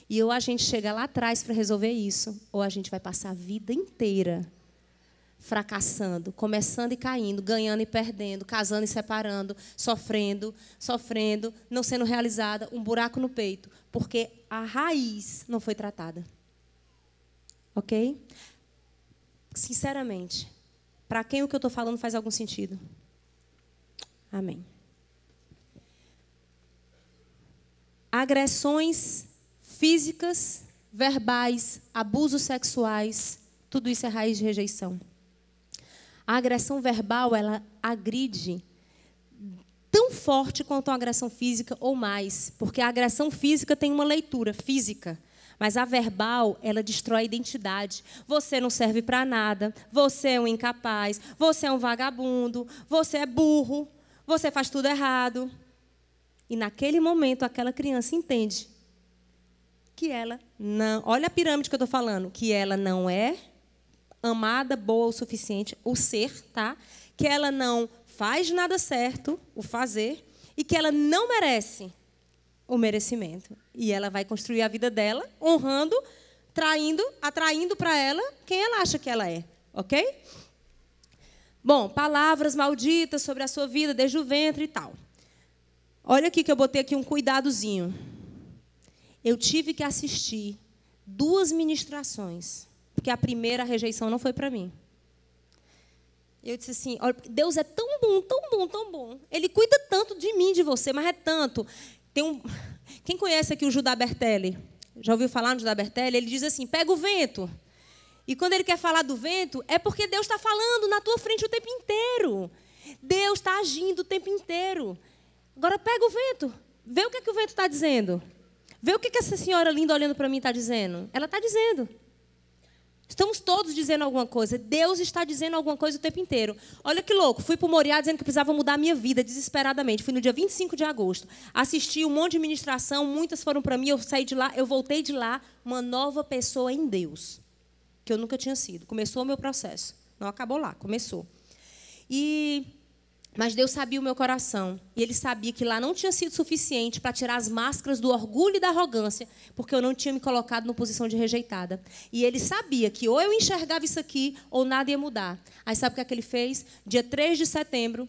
Speaker 1: E ou a gente chega lá atrás para resolver isso, ou a gente vai passar a vida inteira fracassando, começando e caindo, ganhando e perdendo, casando e separando, sofrendo, sofrendo, não sendo realizada, um buraco no peito, porque a raiz não foi tratada. OK? Sinceramente, para quem o que eu estou falando faz algum sentido? Amém. Agressões físicas, verbais, abusos sexuais, tudo isso é raiz de rejeição. A agressão verbal, ela agride tão forte quanto a agressão física ou mais, porque a agressão física tem uma leitura física. Mas a verbal, ela destrói a identidade. Você não serve para nada, você é um incapaz, você é um vagabundo, você é burro, você faz tudo errado. E naquele momento, aquela criança entende que ela não. Olha a pirâmide que eu estou falando, que ela não é amada, boa o suficiente, o ser, tá? Que ela não faz nada certo, o fazer, e que ela não merece o merecimento. E ela vai construir a vida dela honrando, traindo, atraindo para ela quem ela acha que ela é, ok? Bom, palavras malditas sobre a sua vida desde o ventre e tal. Olha aqui que eu botei aqui um cuidadozinho. Eu tive que assistir duas ministrações, porque a primeira a rejeição não foi para mim. Eu disse assim: olha, Deus é tão bom, tão bom, tão bom. Ele cuida tanto de mim, de você, mas é tanto tem um... Quem conhece aqui o Judá Bertelli? Já ouviu falar no Judá Bertelli? Ele diz assim: pega o vento. E quando ele quer falar do vento, é porque Deus está falando na tua frente o tempo inteiro. Deus está agindo o tempo inteiro. Agora pega o vento, vê o que, é que o vento está dizendo. Vê o que, é que essa senhora linda olhando para mim está dizendo. Ela está dizendo. Estamos todos dizendo alguma coisa. Deus está dizendo alguma coisa o tempo inteiro. Olha que louco. Fui para o Moriá dizendo que precisava mudar a minha vida desesperadamente. Fui no dia 25 de agosto. Assisti um monte de ministração, muitas foram para mim. Eu saí de lá, eu voltei de lá, uma nova pessoa em Deus, que eu nunca tinha sido. Começou o meu processo. Não acabou lá, começou. E mas Deus sabia o meu coração. E Ele sabia que lá não tinha sido suficiente para tirar as máscaras do orgulho e da arrogância, porque eu não tinha me colocado numa posição de rejeitada. E Ele sabia que ou eu enxergava isso aqui, ou nada ia mudar. Aí sabe o que, é que Ele fez? Dia 3 de setembro,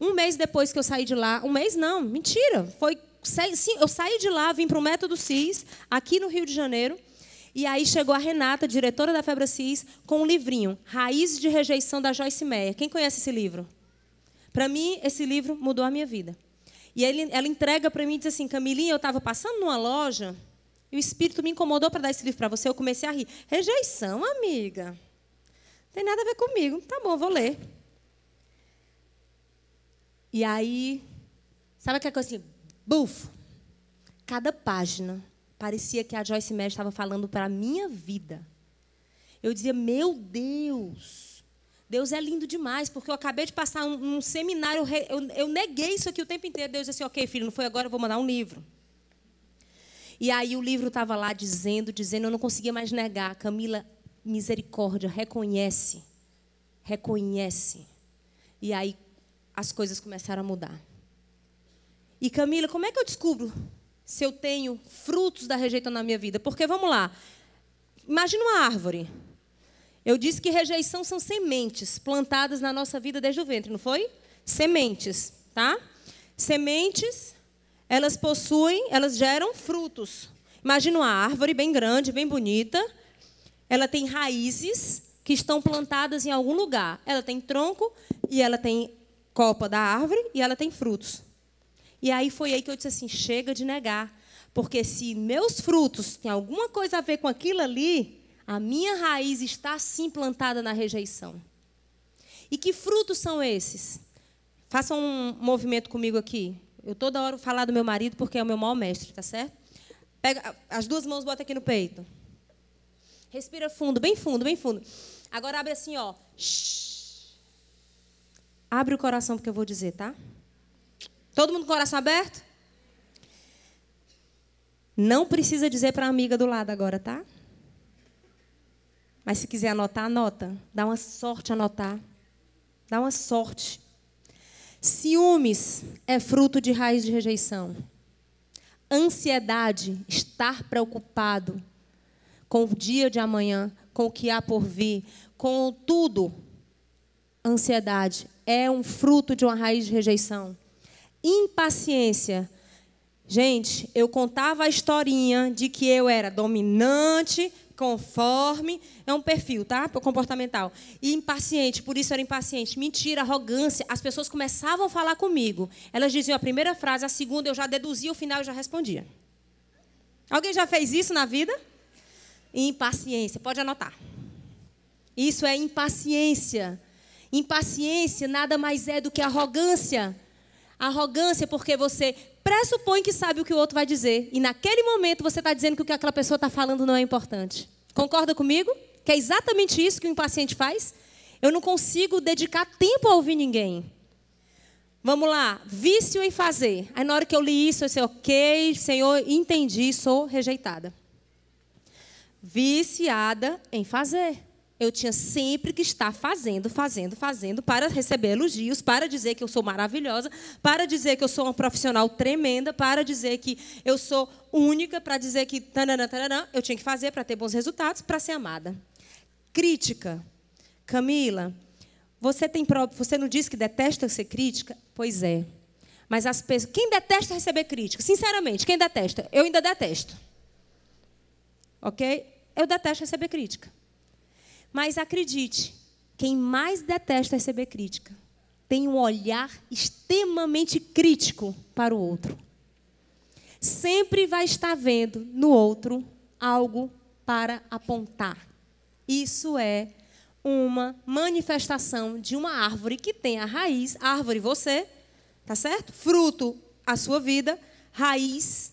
Speaker 1: um mês depois que eu saí de lá. Um mês não, mentira. Foi eu saí de lá, vim para o Método CIS, aqui no Rio de Janeiro. E aí chegou a Renata, diretora da Febra CIS, com um livrinho, Raízes de Rejeição, da Joyce Meyer. Quem conhece esse livro? Para mim, esse livro mudou a minha vida. E ele, ela entrega para mim e diz assim: Camilinha, eu estava passando numa loja e o espírito me incomodou para dar esse livro para você. Eu comecei a rir. Rejeição, amiga. Não tem nada a ver comigo. Tá bom, vou ler. E aí, sabe aquela coisa assim? Bufo. Cada página parecia que a Joyce Meyer estava falando para a minha vida. Eu dizia: Meu Deus. Deus é lindo demais, porque eu acabei de passar um, um seminário, eu, eu, neguei isso aqui o tempo inteiro. Deus disse assim: ok, filho, não foi agora, eu vou mandar um livro. E aí o livro estava lá dizendo, dizendo, eu não conseguia mais negar. Camila, misericórdia, reconhece, reconhece. E aí as coisas começaram a mudar. E Camila, como é que eu descubro se eu tenho frutos da rejeição na minha vida? Porque vamos lá, imagina uma árvore. Eu disse que rejeição são sementes plantadas na nossa vida desde o ventre, não foi? Sementes, tá? Sementes, elas possuem, elas geram frutos. Imagina uma árvore bem grande, bem bonita. Ela tem raízes que estão plantadas em algum lugar. Ela tem tronco e ela tem copa da árvore e ela tem frutos. E aí foi aí que eu disse assim: chega de negar. Porque se meus frutos têm alguma coisa a ver com aquilo ali, a minha raiz está sim plantada na rejeição. E que frutos são esses? Faça um movimento comigo aqui. Eu toda hora vou falar do meu marido porque é o meu maior mestre, tá certo? Pega as duas mãos, bota aqui no peito. Respira fundo, bem fundo, bem fundo. Agora abre assim, ó. Shhh. Abre o coração porque eu vou dizer, tá? Todo mundo com o coração aberto? Não precisa dizer para a amiga do lado agora, tá? Mas se quiser anotar, anota. Dá uma sorte anotar. Dá uma sorte. Ciúmes é fruto de raiz de rejeição. Ansiedade, estar preocupado com o dia de amanhã, com o que há por vir, com tudo. Ansiedade é um fruto de uma raiz de rejeição. Impaciência. Gente, eu contava a historinha de que eu era dominante, conforme. É um perfil, tá? Comportamental. E impaciente, por isso era impaciente. Mentira, arrogância. As pessoas começavam a falar comigo. Elas diziam a primeira frase, a segunda eu já deduzia, o final eu já respondia. Alguém já fez isso na vida? Impaciência, pode anotar. Isso é impaciência. Impaciência nada mais é do que arrogância. Arrogância porque você pressupõe que sabe o que o outro vai dizer. E naquele momento você está dizendo que o que aquela pessoa está falando não é importante. Concorda comigo? Que é exatamente isso que o impaciente faz? Eu não consigo dedicar tempo a ouvir ninguém. Vamos lá, vício em fazer. Aí na hora que eu li isso, eu disse, ok, Senhor, entendi, sou rejeitada. Viciada em fazer. Eu tinha sempre que estar fazendo, fazendo, fazendo, para receber elogios, para dizer que eu sou maravilhosa, para dizer que eu sou uma profissional tremenda, para dizer que eu sou única, para dizer que tananã, tananã, eu tinha que fazer para ter bons resultados, para ser amada. Crítica. Camila, você, tem, você não disse que detesta ser crítica? Pois é. Mas as pessoas. Quem detesta receber crítica? Sinceramente, quem detesta? Eu ainda detesto. Ok? Eu detesto receber crítica. Mas acredite, quem mais detesta receber crítica tem um olhar extremamente crítico para o outro. Sempre vai estar vendo no outro algo para apontar. Isso é uma manifestação de uma árvore que tem a raiz, árvore você, tá certo? Fruto, a sua vida, raiz,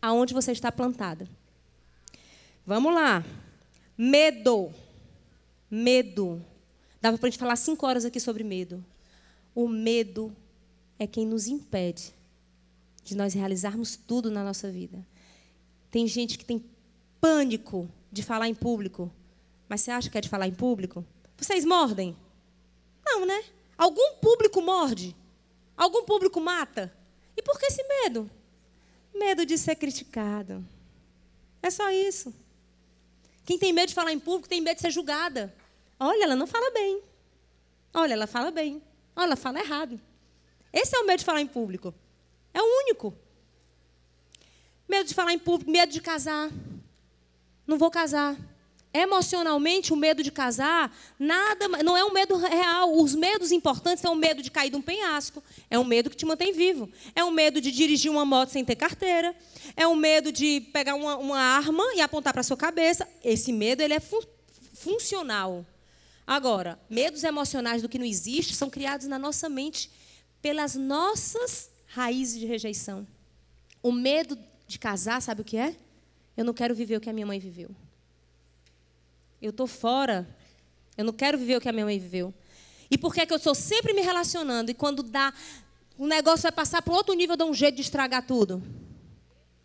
Speaker 1: aonde você está plantada. Vamos lá. Medo. Medo. Dava para a gente falar cinco horas aqui sobre medo. O medo é quem nos impede de nós realizarmos tudo na nossa vida. Tem gente que tem pânico de falar em público. Mas você acha que é de falar em público? Vocês mordem? Não, né? Algum público morde? Algum público mata? E por que esse medo? Medo de ser criticado. É só isso. Quem tem medo de falar em público tem medo de ser julgada. Olha, ela não fala bem. Olha, ela fala bem. Olha, ela fala errado. Esse é o medo de falar em público. É o único. Medo de falar em público, medo de casar. Não vou casar emocionalmente o medo de casar, nada, não é um medo real. Os medos importantes são o medo de cair de um penhasco, é um medo que te mantém vivo. É um medo de dirigir uma moto sem ter carteira, é um medo de pegar uma, uma arma e apontar para sua cabeça. Esse medo ele é funcional. Agora, medos emocionais do que não existe são criados na nossa mente pelas nossas raízes de rejeição. O medo de casar, sabe o que é? Eu não quero viver o que a minha mãe viveu. Eu estou fora. Eu não quero viver o que a minha mãe viveu. E por que é que eu estou sempre me relacionando e quando dá o negócio vai passar para outro nível, eu dou um jeito de estragar tudo?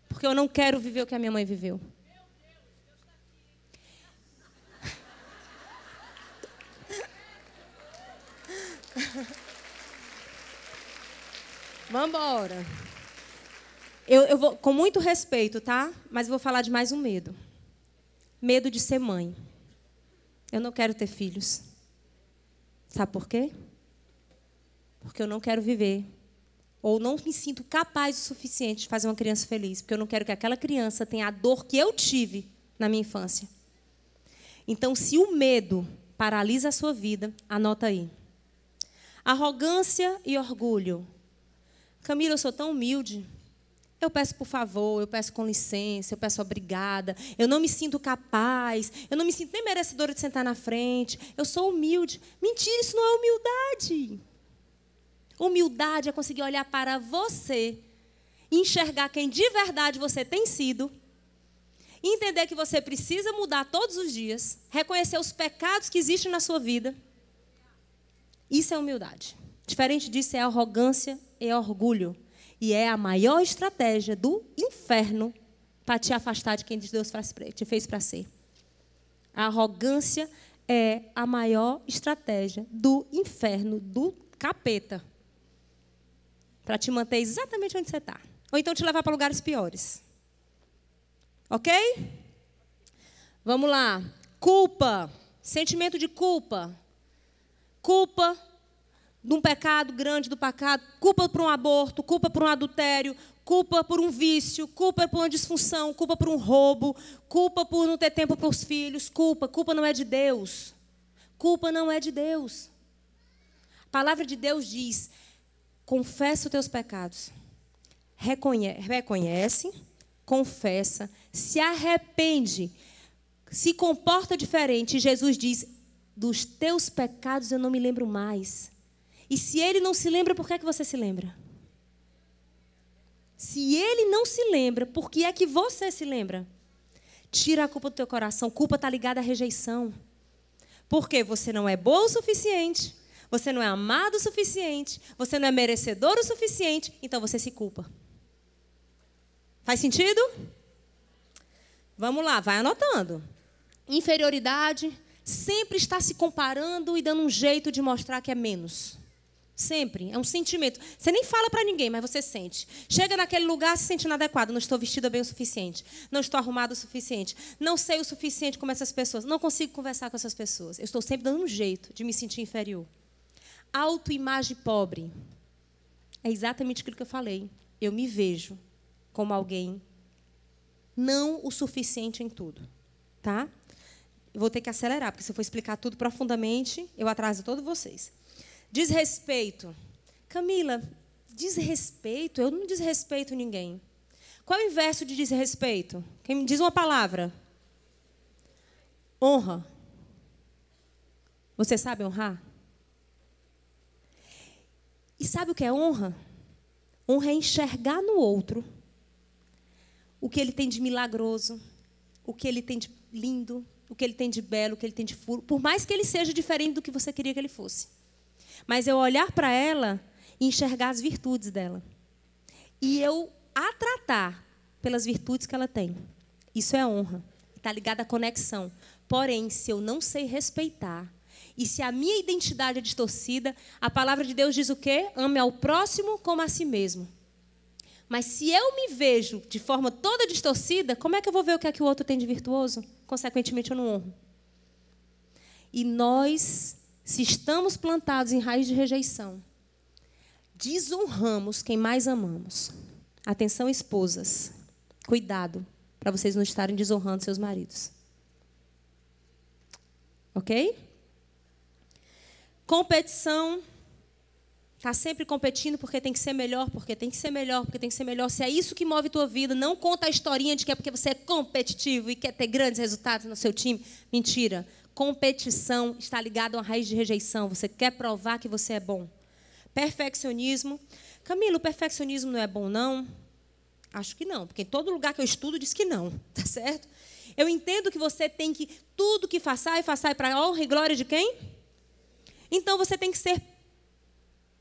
Speaker 1: Porque eu não quero viver o que a minha mãe viveu. Vambora. Eu, eu vou, com muito respeito, tá? Mas vou falar de mais um medo: medo de ser mãe. Eu não quero ter filhos. Sabe por quê? Porque eu não quero viver. Ou não me sinto capaz o suficiente de fazer uma criança feliz. Porque eu não quero que aquela criança tenha a dor que eu tive na minha infância. Então, se o medo paralisa a sua vida, anota aí. Arrogância e orgulho. Camila, eu sou tão humilde. Eu peço por favor, eu peço com licença, eu peço obrigada, eu não me sinto capaz, eu não me sinto nem merecedora de sentar na frente, eu sou humilde. Mentira, isso não é humildade. Humildade é conseguir olhar para você, enxergar quem de verdade você tem sido, entender que você precisa mudar todos os dias, reconhecer os pecados que existem na sua vida. Isso é humildade. Diferente disso é arrogância e orgulho. E é a maior estratégia do inferno para te afastar de quem Deus te fez para ser. A arrogância é a maior estratégia do inferno, do capeta, para te manter exatamente onde você está. Ou então te levar para lugares piores. Ok? Vamos lá. Culpa. Sentimento de culpa. Culpa de um pecado grande, do pecado, culpa por um aborto, culpa por um adultério, culpa por um vício, culpa por uma disfunção, culpa por um roubo, culpa por não ter tempo para os filhos, culpa, culpa não é de Deus. Culpa não é de Deus. A palavra de Deus diz: confessa os teus pecados. Reconhece, reconhece, confessa, se arrepende, se comporta diferente. Jesus diz: dos teus pecados eu não me lembro mais. E se ele não se lembra, por que é que você se lembra? Se ele não se lembra, por que é que você se lembra? Tira a culpa do teu coração. Culpa está ligada à rejeição. Porque você não é boa o suficiente, você não é amado o suficiente, você não é merecedor o suficiente, então você se culpa. Faz sentido? Vamos lá, vai anotando. Inferioridade sempre está se comparando e dando um jeito de mostrar que é menos. Sempre. É um sentimento. Você nem fala para ninguém, mas você sente. Chega naquele lugar se sente inadequado. Não estou vestida bem o suficiente. Não estou arrumada o suficiente. Não sei o suficiente como essas pessoas. Não consigo conversar com essas pessoas. Eu estou sempre dando um jeito de me sentir inferior. Autoimagem pobre. É exatamente aquilo que eu falei. Eu me vejo como alguém não o suficiente em tudo, tá? Vou ter que acelerar, porque se eu for explicar tudo profundamente, eu atraso todos vocês. Desrespeito. Camila, desrespeito? Eu não desrespeito ninguém. Qual é o inverso de desrespeito? Quem me diz uma palavra? Honra. Você sabe honrar? E sabe o que é honra? Honra é enxergar no outro o que ele tem de milagroso, o que ele tem de lindo, o que ele tem de belo, o que ele tem de furo, por mais que ele seja diferente do que você queria que ele fosse mas eu olhar para ela e enxergar as virtudes dela. E eu a tratar pelas virtudes que ela tem. Isso é honra. Está ligada à conexão. Porém, se eu não sei respeitar, e se a minha identidade é distorcida, a palavra de Deus diz o quê? Ame ao próximo como a si mesmo. Mas se eu me vejo de forma toda distorcida, como é que eu vou ver o que é que o outro tem de virtuoso? Consequentemente, eu não honro. E nós se estamos plantados em raiz de rejeição, desonramos quem mais amamos. Atenção, esposas, cuidado para vocês não estarem desonrando seus maridos. Ok? Competição Está sempre competindo porque tem que ser melhor, porque tem que ser melhor, porque tem que ser melhor. Se é isso que move tua vida, não conta a historinha de que é porque você é competitivo e quer ter grandes resultados no seu time. Mentira. Competição está ligada a uma raiz de rejeição. Você quer provar que você é bom. Perfeccionismo. Camilo, o perfeccionismo não é bom, não? Acho que não, porque em todo lugar que eu estudo diz que não, tá certo? Eu entendo que você tem que tudo que façar e façar para a honra e glória de quem? Então você tem que ser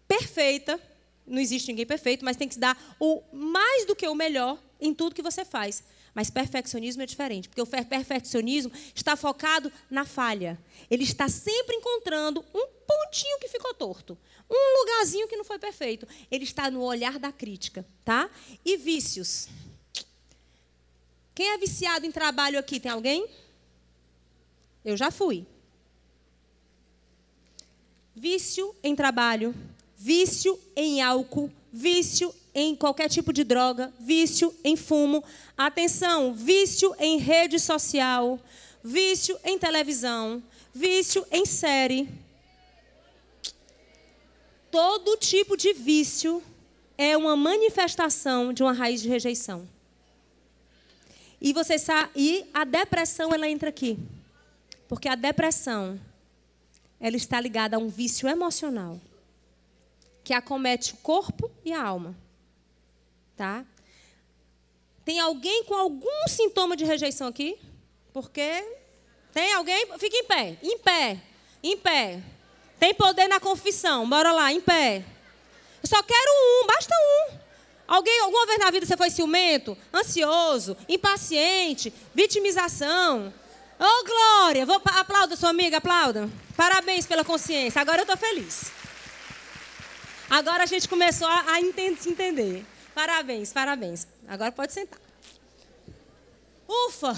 Speaker 1: perfeita, não existe ninguém perfeito, mas tem que se dar o mais do que o melhor em tudo que você faz. Mas perfeccionismo é diferente, porque o perfeccionismo está focado na falha. Ele está sempre encontrando um pontinho que ficou torto, um lugarzinho que não foi perfeito. Ele está no olhar da crítica, tá? E vícios. Quem é viciado em trabalho aqui? Tem alguém? Eu já fui. Vício em trabalho vício em álcool, vício em qualquer tipo de droga, vício em fumo, atenção, vício em rede social, vício em televisão, vício em série. Todo tipo de vício é uma manifestação de uma raiz de rejeição. E você sabe, e a depressão ela entra aqui. Porque a depressão ela está ligada a um vício emocional que acomete o corpo e a alma. Tá? Tem alguém com algum sintoma de rejeição aqui? Porque tem alguém? Fica em pé, em pé, em pé. Tem poder na confissão, bora lá, em pé. Eu só quero um, basta um. Alguém, alguma vez na vida você foi ciumento, ansioso, impaciente, vitimização? Ô, oh, Glória! Vou, aplauda sua amiga, aplauda. Parabéns pela consciência, agora eu estou feliz. Agora a gente começou a, a entender, se entender. Parabéns, parabéns. Agora pode sentar. Ufa!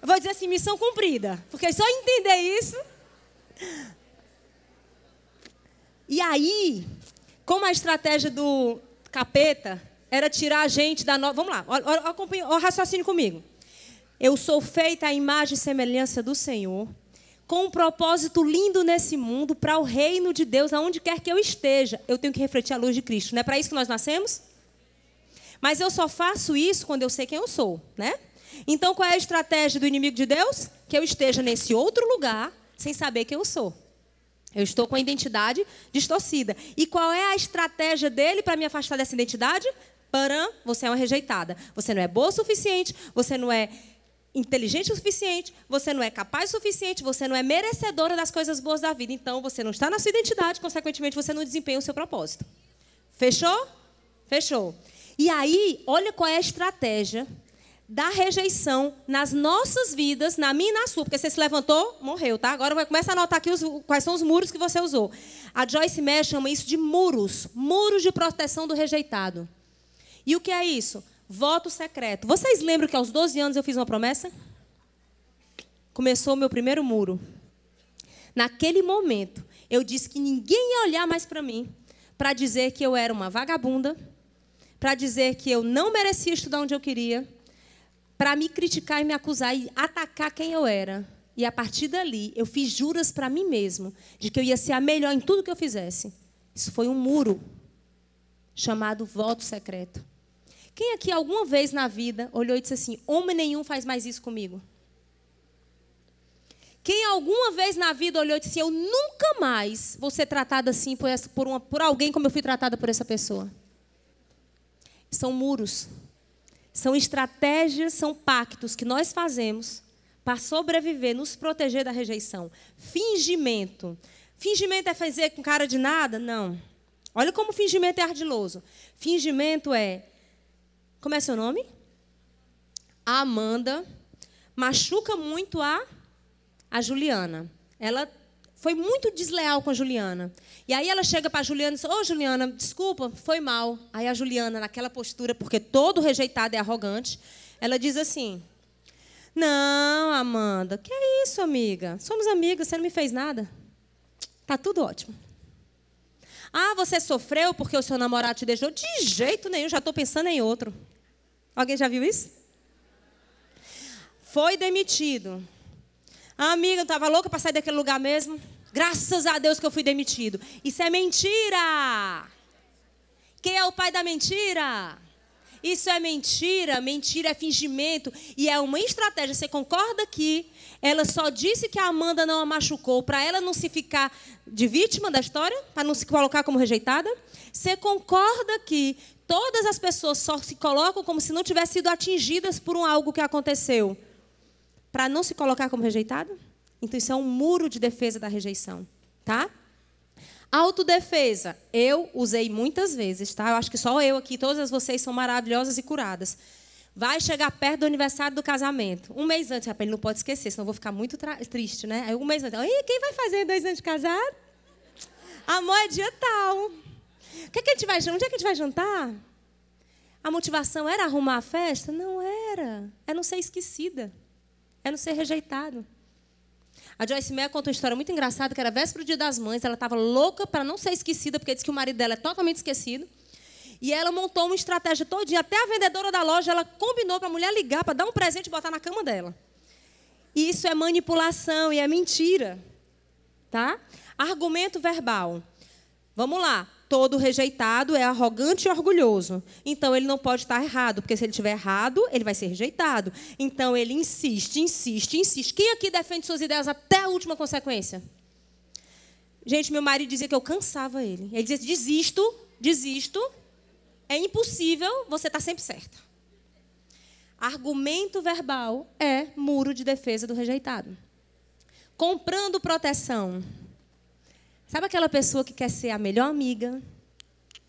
Speaker 1: Eu vou dizer assim, missão cumprida. Porque só entender isso. E aí, como a estratégia do capeta era tirar a gente da nova. Vamos lá, Olha, o raciocínio comigo. Eu sou feita à imagem e semelhança do Senhor com um propósito lindo nesse mundo, para o reino de Deus, aonde quer que eu esteja, eu tenho que refletir a luz de Cristo. Não é para isso que nós nascemos? Mas eu só faço isso quando eu sei quem eu sou, né? Então, qual é a estratégia do inimigo de Deus? Que eu esteja nesse outro lugar sem saber quem eu sou. Eu estou com a identidade distorcida. E qual é a estratégia dele para me afastar dessa identidade? Paran, você é uma rejeitada. Você não é boa o suficiente, você não é inteligente o suficiente, você não é capaz o suficiente, você não é merecedora das coisas boas da vida. Então, você não está na sua identidade, consequentemente, você não desempenha o seu propósito. Fechou? Fechou. E aí, olha qual é a estratégia da rejeição nas nossas vidas, na minha e na sua, porque você se levantou, morreu, tá? Agora vai começar a anotar aqui os, quais são os muros que você usou. A Joyce Meyer chama isso de muros, muros de proteção do rejeitado. E o que é isso? Voto secreto. Vocês lembram que aos 12 anos eu fiz uma promessa? Começou o meu primeiro muro. Naquele momento, eu disse que ninguém ia olhar mais para mim para dizer que eu era uma vagabunda, para dizer que eu não merecia estudar onde eu queria, para me criticar e me acusar e atacar quem eu era. E a partir dali, eu fiz juras para mim mesmo de que eu ia ser a melhor em tudo que eu fizesse. Isso foi um muro chamado voto secreto. Quem aqui alguma vez na vida olhou e disse assim: Homem nenhum faz mais isso comigo? Quem alguma vez na vida olhou e disse: assim, Eu nunca mais vou ser tratada assim por, essa, por, uma, por alguém como eu fui tratada por essa pessoa? São muros, são estratégias, são pactos que nós fazemos para sobreviver, nos proteger da rejeição. Fingimento. Fingimento é fazer com cara de nada? Não. Olha como fingimento é ardiloso. Fingimento é como é seu nome? A Amanda machuca muito a, a Juliana. Ela foi muito desleal com a Juliana. E aí ela chega para a Juliana e diz: Ô oh, Juliana, desculpa, foi mal. Aí a Juliana, naquela postura, porque todo rejeitado é arrogante, ela diz assim: Não, Amanda, que é isso, amiga? Somos amigas, você não me fez nada. Tá tudo ótimo. Ah, você sofreu porque o seu namorado te deixou? De jeito nenhum, já estou pensando em outro. Alguém já viu isso? Foi demitido. amiga, eu estava louca para sair daquele lugar mesmo. Graças a Deus que eu fui demitido. Isso é mentira. Quem é o pai da mentira? Isso é mentira, mentira é fingimento e é uma estratégia. Você concorda que ela só disse que a Amanda não a machucou para ela não se ficar de vítima da história, para não se colocar como rejeitada? Você concorda que todas as pessoas só se colocam como se não tivessem sido atingidas por um algo que aconteceu, para não se colocar como rejeitada? Então isso é um muro de defesa da rejeição, tá? Autodefesa, eu usei muitas vezes, tá? Eu acho que só eu aqui, todas vocês são maravilhosas e curadas. Vai chegar perto do aniversário do casamento. Um mês antes, rapaz, ele não pode esquecer, senão eu vou ficar muito triste, né? Aí um mês antes, Ei, quem vai fazer dois anos de casado? Amor, é dia tal. O que, é que a gente vai, onde é que a gente vai jantar? A motivação era arrumar a festa? Não era. É não ser esquecida. É não ser rejeitado. A Joyce Meyer conta uma história muito engraçada, que era véspera do Dia das Mães, ela estava louca para não ser esquecida, porque diz que o marido dela é totalmente esquecido. E ela montou uma estratégia todinha, até a vendedora da loja, ela combinou para a mulher ligar para dar um presente e botar na cama dela. E isso é manipulação e é mentira, tá? Argumento verbal. Vamos lá. Todo rejeitado é arrogante e orgulhoso. Então ele não pode estar errado, porque se ele estiver errado, ele vai ser rejeitado. Então ele insiste, insiste, insiste. Quem aqui defende suas ideias até a última consequência? Gente, meu marido dizia que eu cansava ele. Ele dizia: desisto, desisto. É impossível, você está sempre certa. Argumento verbal é muro de defesa do rejeitado. Comprando proteção. Sabe aquela pessoa que quer ser a melhor amiga,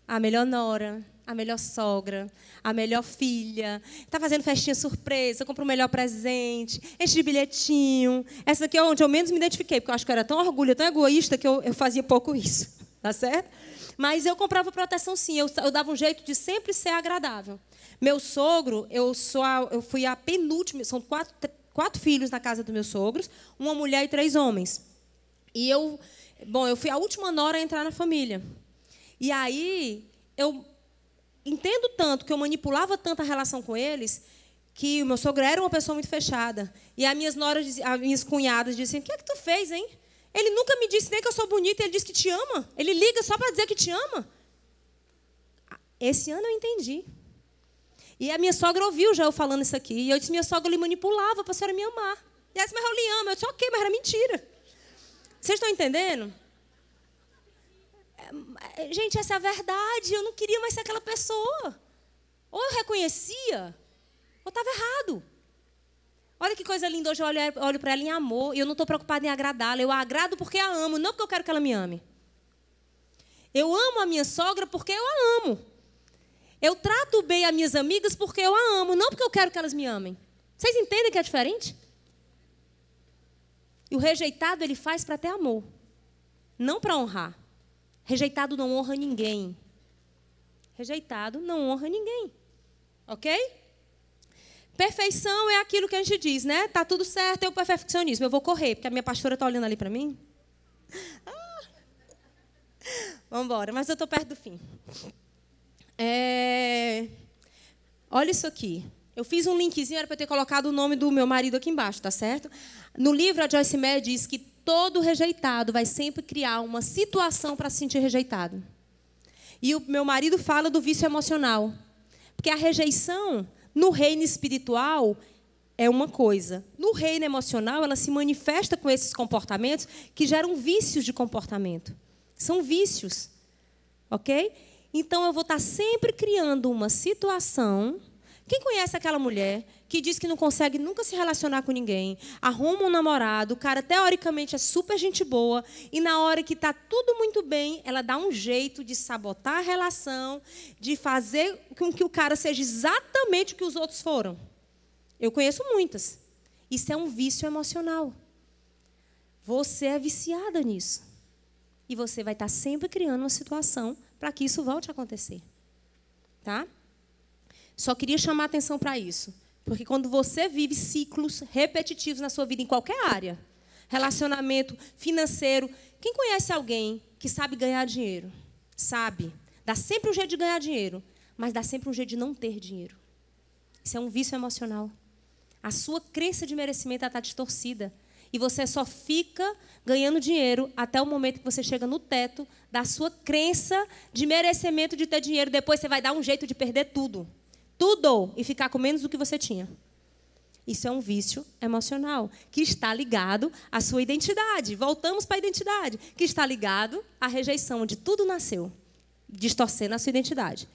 Speaker 1: a melhor nora, a melhor sogra, a melhor filha, está fazendo festinha surpresa, compra o melhor presente, enche de bilhetinho. Essa daqui é onde eu menos me identifiquei, porque eu acho que eu era tão orgulho, tão egoísta, que eu, eu fazia pouco isso. Tá certo? Mas eu comprava proteção sim, eu, eu dava um jeito de sempre ser agradável. Meu sogro, eu, sou a, eu fui a penúltima, são quatro, quatro filhos na casa dos meus sogros, uma mulher e três homens. E eu Bom, eu fui a última nora a entrar na família. E aí eu entendo tanto que eu manipulava tanto a relação com eles que o meu sogro era uma pessoa muito fechada. E as minhas noras, as minhas cunhadas diziam: "O que é que tu fez, hein? Ele nunca me disse nem que eu sou bonita, ele disse que te ama. Ele liga só para dizer que te ama." Esse ano eu entendi. E a minha sogra ouviu já eu falando isso aqui. E eu disse: minha sogra lhe manipulava para a senhora me amar. E ela disse: mas eu lhe amo. Eu disse: ok, mas era mentira. Vocês estão entendendo? É, é, gente, essa é a verdade. Eu não queria mais ser aquela pessoa. Ou eu reconhecia, ou estava errado. Olha que coisa linda. Hoje eu olho, olho para ela em amor. E eu não estou preocupada em agradá-la. Eu a agrado porque a amo, não porque eu quero que ela me ame. Eu amo a minha sogra porque eu a amo. Eu trato bem as minhas amigas porque eu a amo, não porque eu quero que elas me amem. Vocês entendem que é diferente? E o rejeitado ele faz para ter amor, não para honrar. Rejeitado não honra ninguém. Rejeitado não honra ninguém. OK? Perfeição é aquilo que a gente diz, né? Tá tudo certo, eu perfeccionismo, eu vou correr, porque a minha pastora está olhando ali para mim. Ah. Vamos embora, mas eu estou perto do fim. É... Olha isso aqui. Eu fiz um linkzinho, era para ter colocado o nome do meu marido aqui embaixo, tá certo? No livro, a Joyce Meyer diz que todo rejeitado vai sempre criar uma situação para se sentir rejeitado. E o meu marido fala do vício emocional. Porque a rejeição, no reino espiritual, é uma coisa. No reino emocional, ela se manifesta com esses comportamentos que geram vícios de comportamento. São vícios. Ok? Então, eu vou estar tá sempre criando uma situação quem conhece aquela mulher que diz que não consegue nunca se relacionar com ninguém, arruma um namorado, o cara teoricamente é super gente boa, e na hora que está tudo muito bem, ela dá um jeito de sabotar a relação, de fazer com que o cara seja exatamente o que os outros foram? Eu conheço muitas. Isso é um vício emocional. Você é viciada nisso. E você vai estar tá sempre criando uma situação para que isso volte a acontecer. Tá? Só queria chamar a atenção para isso. Porque quando você vive ciclos repetitivos na sua vida, em qualquer área, relacionamento, financeiro, quem conhece alguém que sabe ganhar dinheiro? Sabe. Dá sempre um jeito de ganhar dinheiro, mas dá sempre um jeito de não ter dinheiro. Isso é um vício emocional. A sua crença de merecimento está distorcida. E você só fica ganhando dinheiro até o momento que você chega no teto da sua crença de merecimento de ter dinheiro. Depois você vai dar um jeito de perder tudo tudo e ficar com menos do que você tinha. Isso é um vício emocional que está ligado à sua identidade. Voltamos para a identidade, que está ligado à rejeição onde tudo nasceu, distorcendo a sua identidade.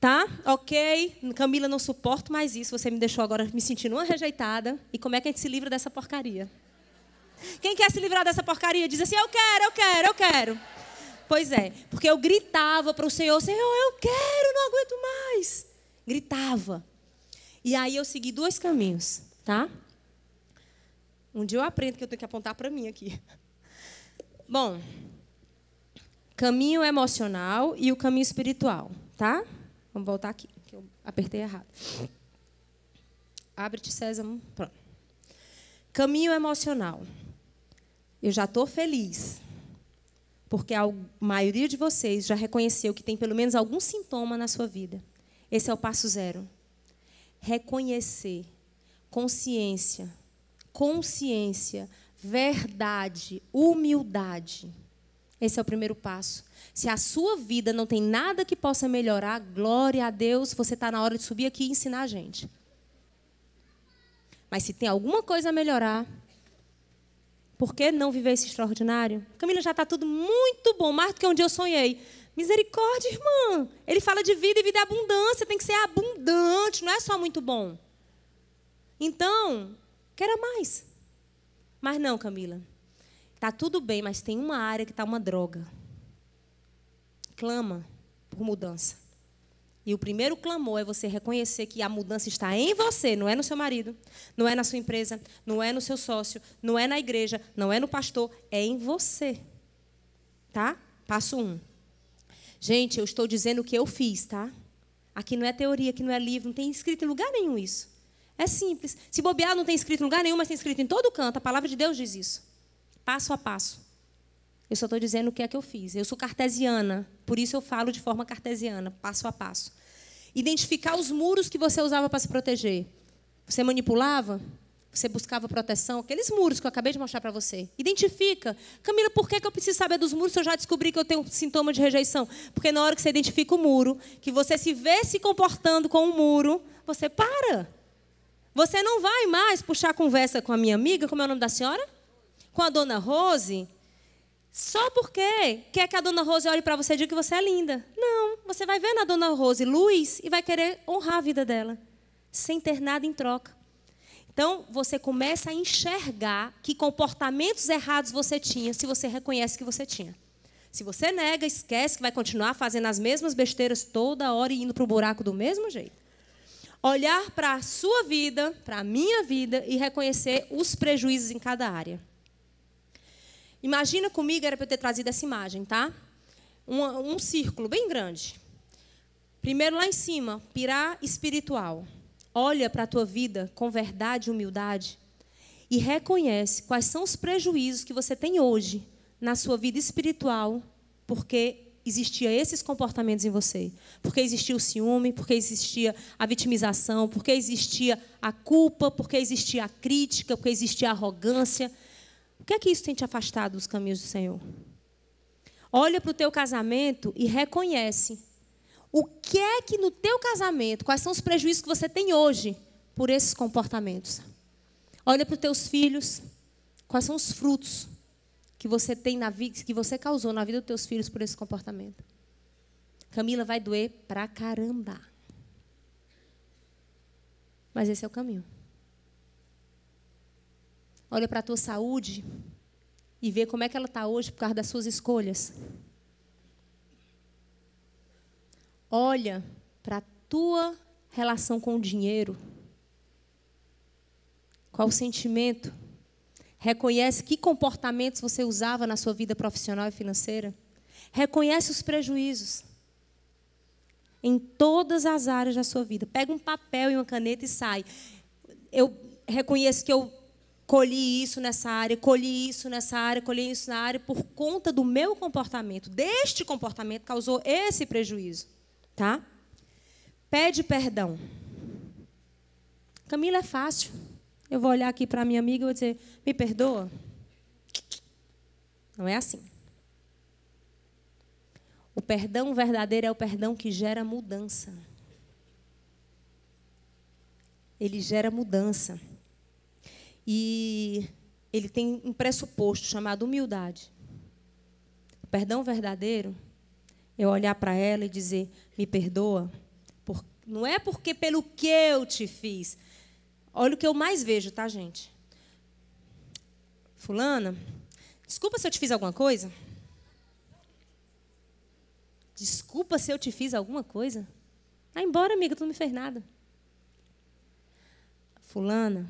Speaker 1: Tá? OK. Camila, não suporto mais isso. Você me deixou agora me sentindo uma rejeitada. E como é que a gente se livra dessa porcaria? Quem quer se livrar dessa porcaria? Diz assim: "Eu quero, eu quero, eu quero". Pois é, porque eu gritava para o Senhor: "Senhor, eu quero, não aguento mais" gritava. E aí eu segui dois caminhos, tá? Um dia eu aprendo que eu tenho que apontar para mim aqui. Bom, caminho emocional e o caminho espiritual, tá? Vamos voltar aqui, que eu apertei errado. Abre-te, César. Pronto. Caminho emocional. Eu já estou feliz, porque a maioria de vocês já reconheceu que tem pelo menos algum sintoma na sua vida. Esse é o passo zero. Reconhecer, consciência, consciência, verdade, humildade. Esse é o primeiro passo. Se a sua vida não tem nada que possa melhorar, glória a Deus, você está na hora de subir aqui e ensinar a gente. Mas se tem alguma coisa a melhorar, por que não viver esse extraordinário? Camila, já está tudo muito bom, mais do que onde eu sonhei. Misericórdia, irmã. Ele fala de vida e vida é abundância. Tem que ser abundante, não é só muito bom. Então, quero mais. Mas não, Camila. Tá tudo bem, mas tem uma área que tá uma droga. Clama por mudança. E o primeiro clamor é você reconhecer que a mudança está em você, não é no seu marido, não é na sua empresa, não é no seu sócio, não é na igreja, não é no pastor, é em você. Tá? Passo um. Gente, eu estou dizendo o que eu fiz, tá? Aqui não é teoria, aqui não é livro, não tem escrito em lugar nenhum isso. É simples. Se bobear, não tem escrito em lugar nenhum, mas tem escrito em todo canto. A palavra de Deus diz isso. Passo a passo. Eu só estou dizendo o que é que eu fiz. Eu sou cartesiana, por isso eu falo de forma cartesiana, passo a passo. Identificar os muros que você usava para se proteger. Você manipulava? Você buscava proteção, aqueles muros que eu acabei de mostrar para você. Identifica. Camila, por que, que eu preciso saber dos muros se eu já descobri que eu tenho sintoma de rejeição? Porque na hora que você identifica o muro, que você se vê se comportando com o um muro, você para. Você não vai mais puxar conversa com a minha amiga, como é o nome da senhora? Com a dona Rose, só porque quer que a dona Rose olhe para você e diga que você é linda. Não, você vai ver na dona Rose luz e vai querer honrar a vida dela, sem ter nada em troca. Então, você começa a enxergar que comportamentos errados você tinha se você reconhece que você tinha. Se você nega, esquece que vai continuar fazendo as mesmas besteiras toda hora e indo para o buraco do mesmo jeito. Olhar para a sua vida, para a minha vida e reconhecer os prejuízos em cada área. Imagina comigo, era para eu ter trazido essa imagem, tá? Um, um círculo bem grande. Primeiro lá em cima, pirar espiritual olha para a tua vida com verdade e humildade e reconhece quais são os prejuízos que você tem hoje na sua vida espiritual, porque existia esses comportamentos em você, porque existia o ciúme, porque existia a vitimização, porque existia a culpa, porque existia a crítica, porque existia a arrogância. O que é que isso tem te afastado dos caminhos do Senhor? Olha para o teu casamento e reconhece o que é que no teu casamento, quais são os prejuízos que você tem hoje por esses comportamentos? Olha para os teus filhos, quais são os frutos que você tem na vida, que você causou na vida dos teus filhos por esse comportamento? Camila vai doer pra caramba. Mas esse é o caminho. Olha para a tua saúde e vê como é que ela está hoje por causa das suas escolhas. olha para a tua relação com o dinheiro. Qual o sentimento? Reconhece que comportamentos você usava na sua vida profissional e financeira? Reconhece os prejuízos em todas as áreas da sua vida. Pega um papel e uma caneta e sai. Eu reconheço que eu colhi isso nessa área, colhi isso nessa área, colhi isso na área por conta do meu comportamento. Deste comportamento causou esse prejuízo tá? Pede perdão. Camila é fácil. Eu vou olhar aqui para minha amiga e vou dizer: "Me perdoa". Não é assim. O perdão verdadeiro é o perdão que gera mudança. Ele gera mudança. E ele tem um pressuposto chamado humildade. O perdão verdadeiro eu olhar para ela e dizer: Me perdoa? Por... Não é porque pelo que eu te fiz. Olha o que eu mais vejo, tá, gente? Fulana, desculpa se eu te fiz alguma coisa. Desculpa se eu te fiz alguma coisa. Vai tá embora, amiga, tu não me fez nada. Fulana,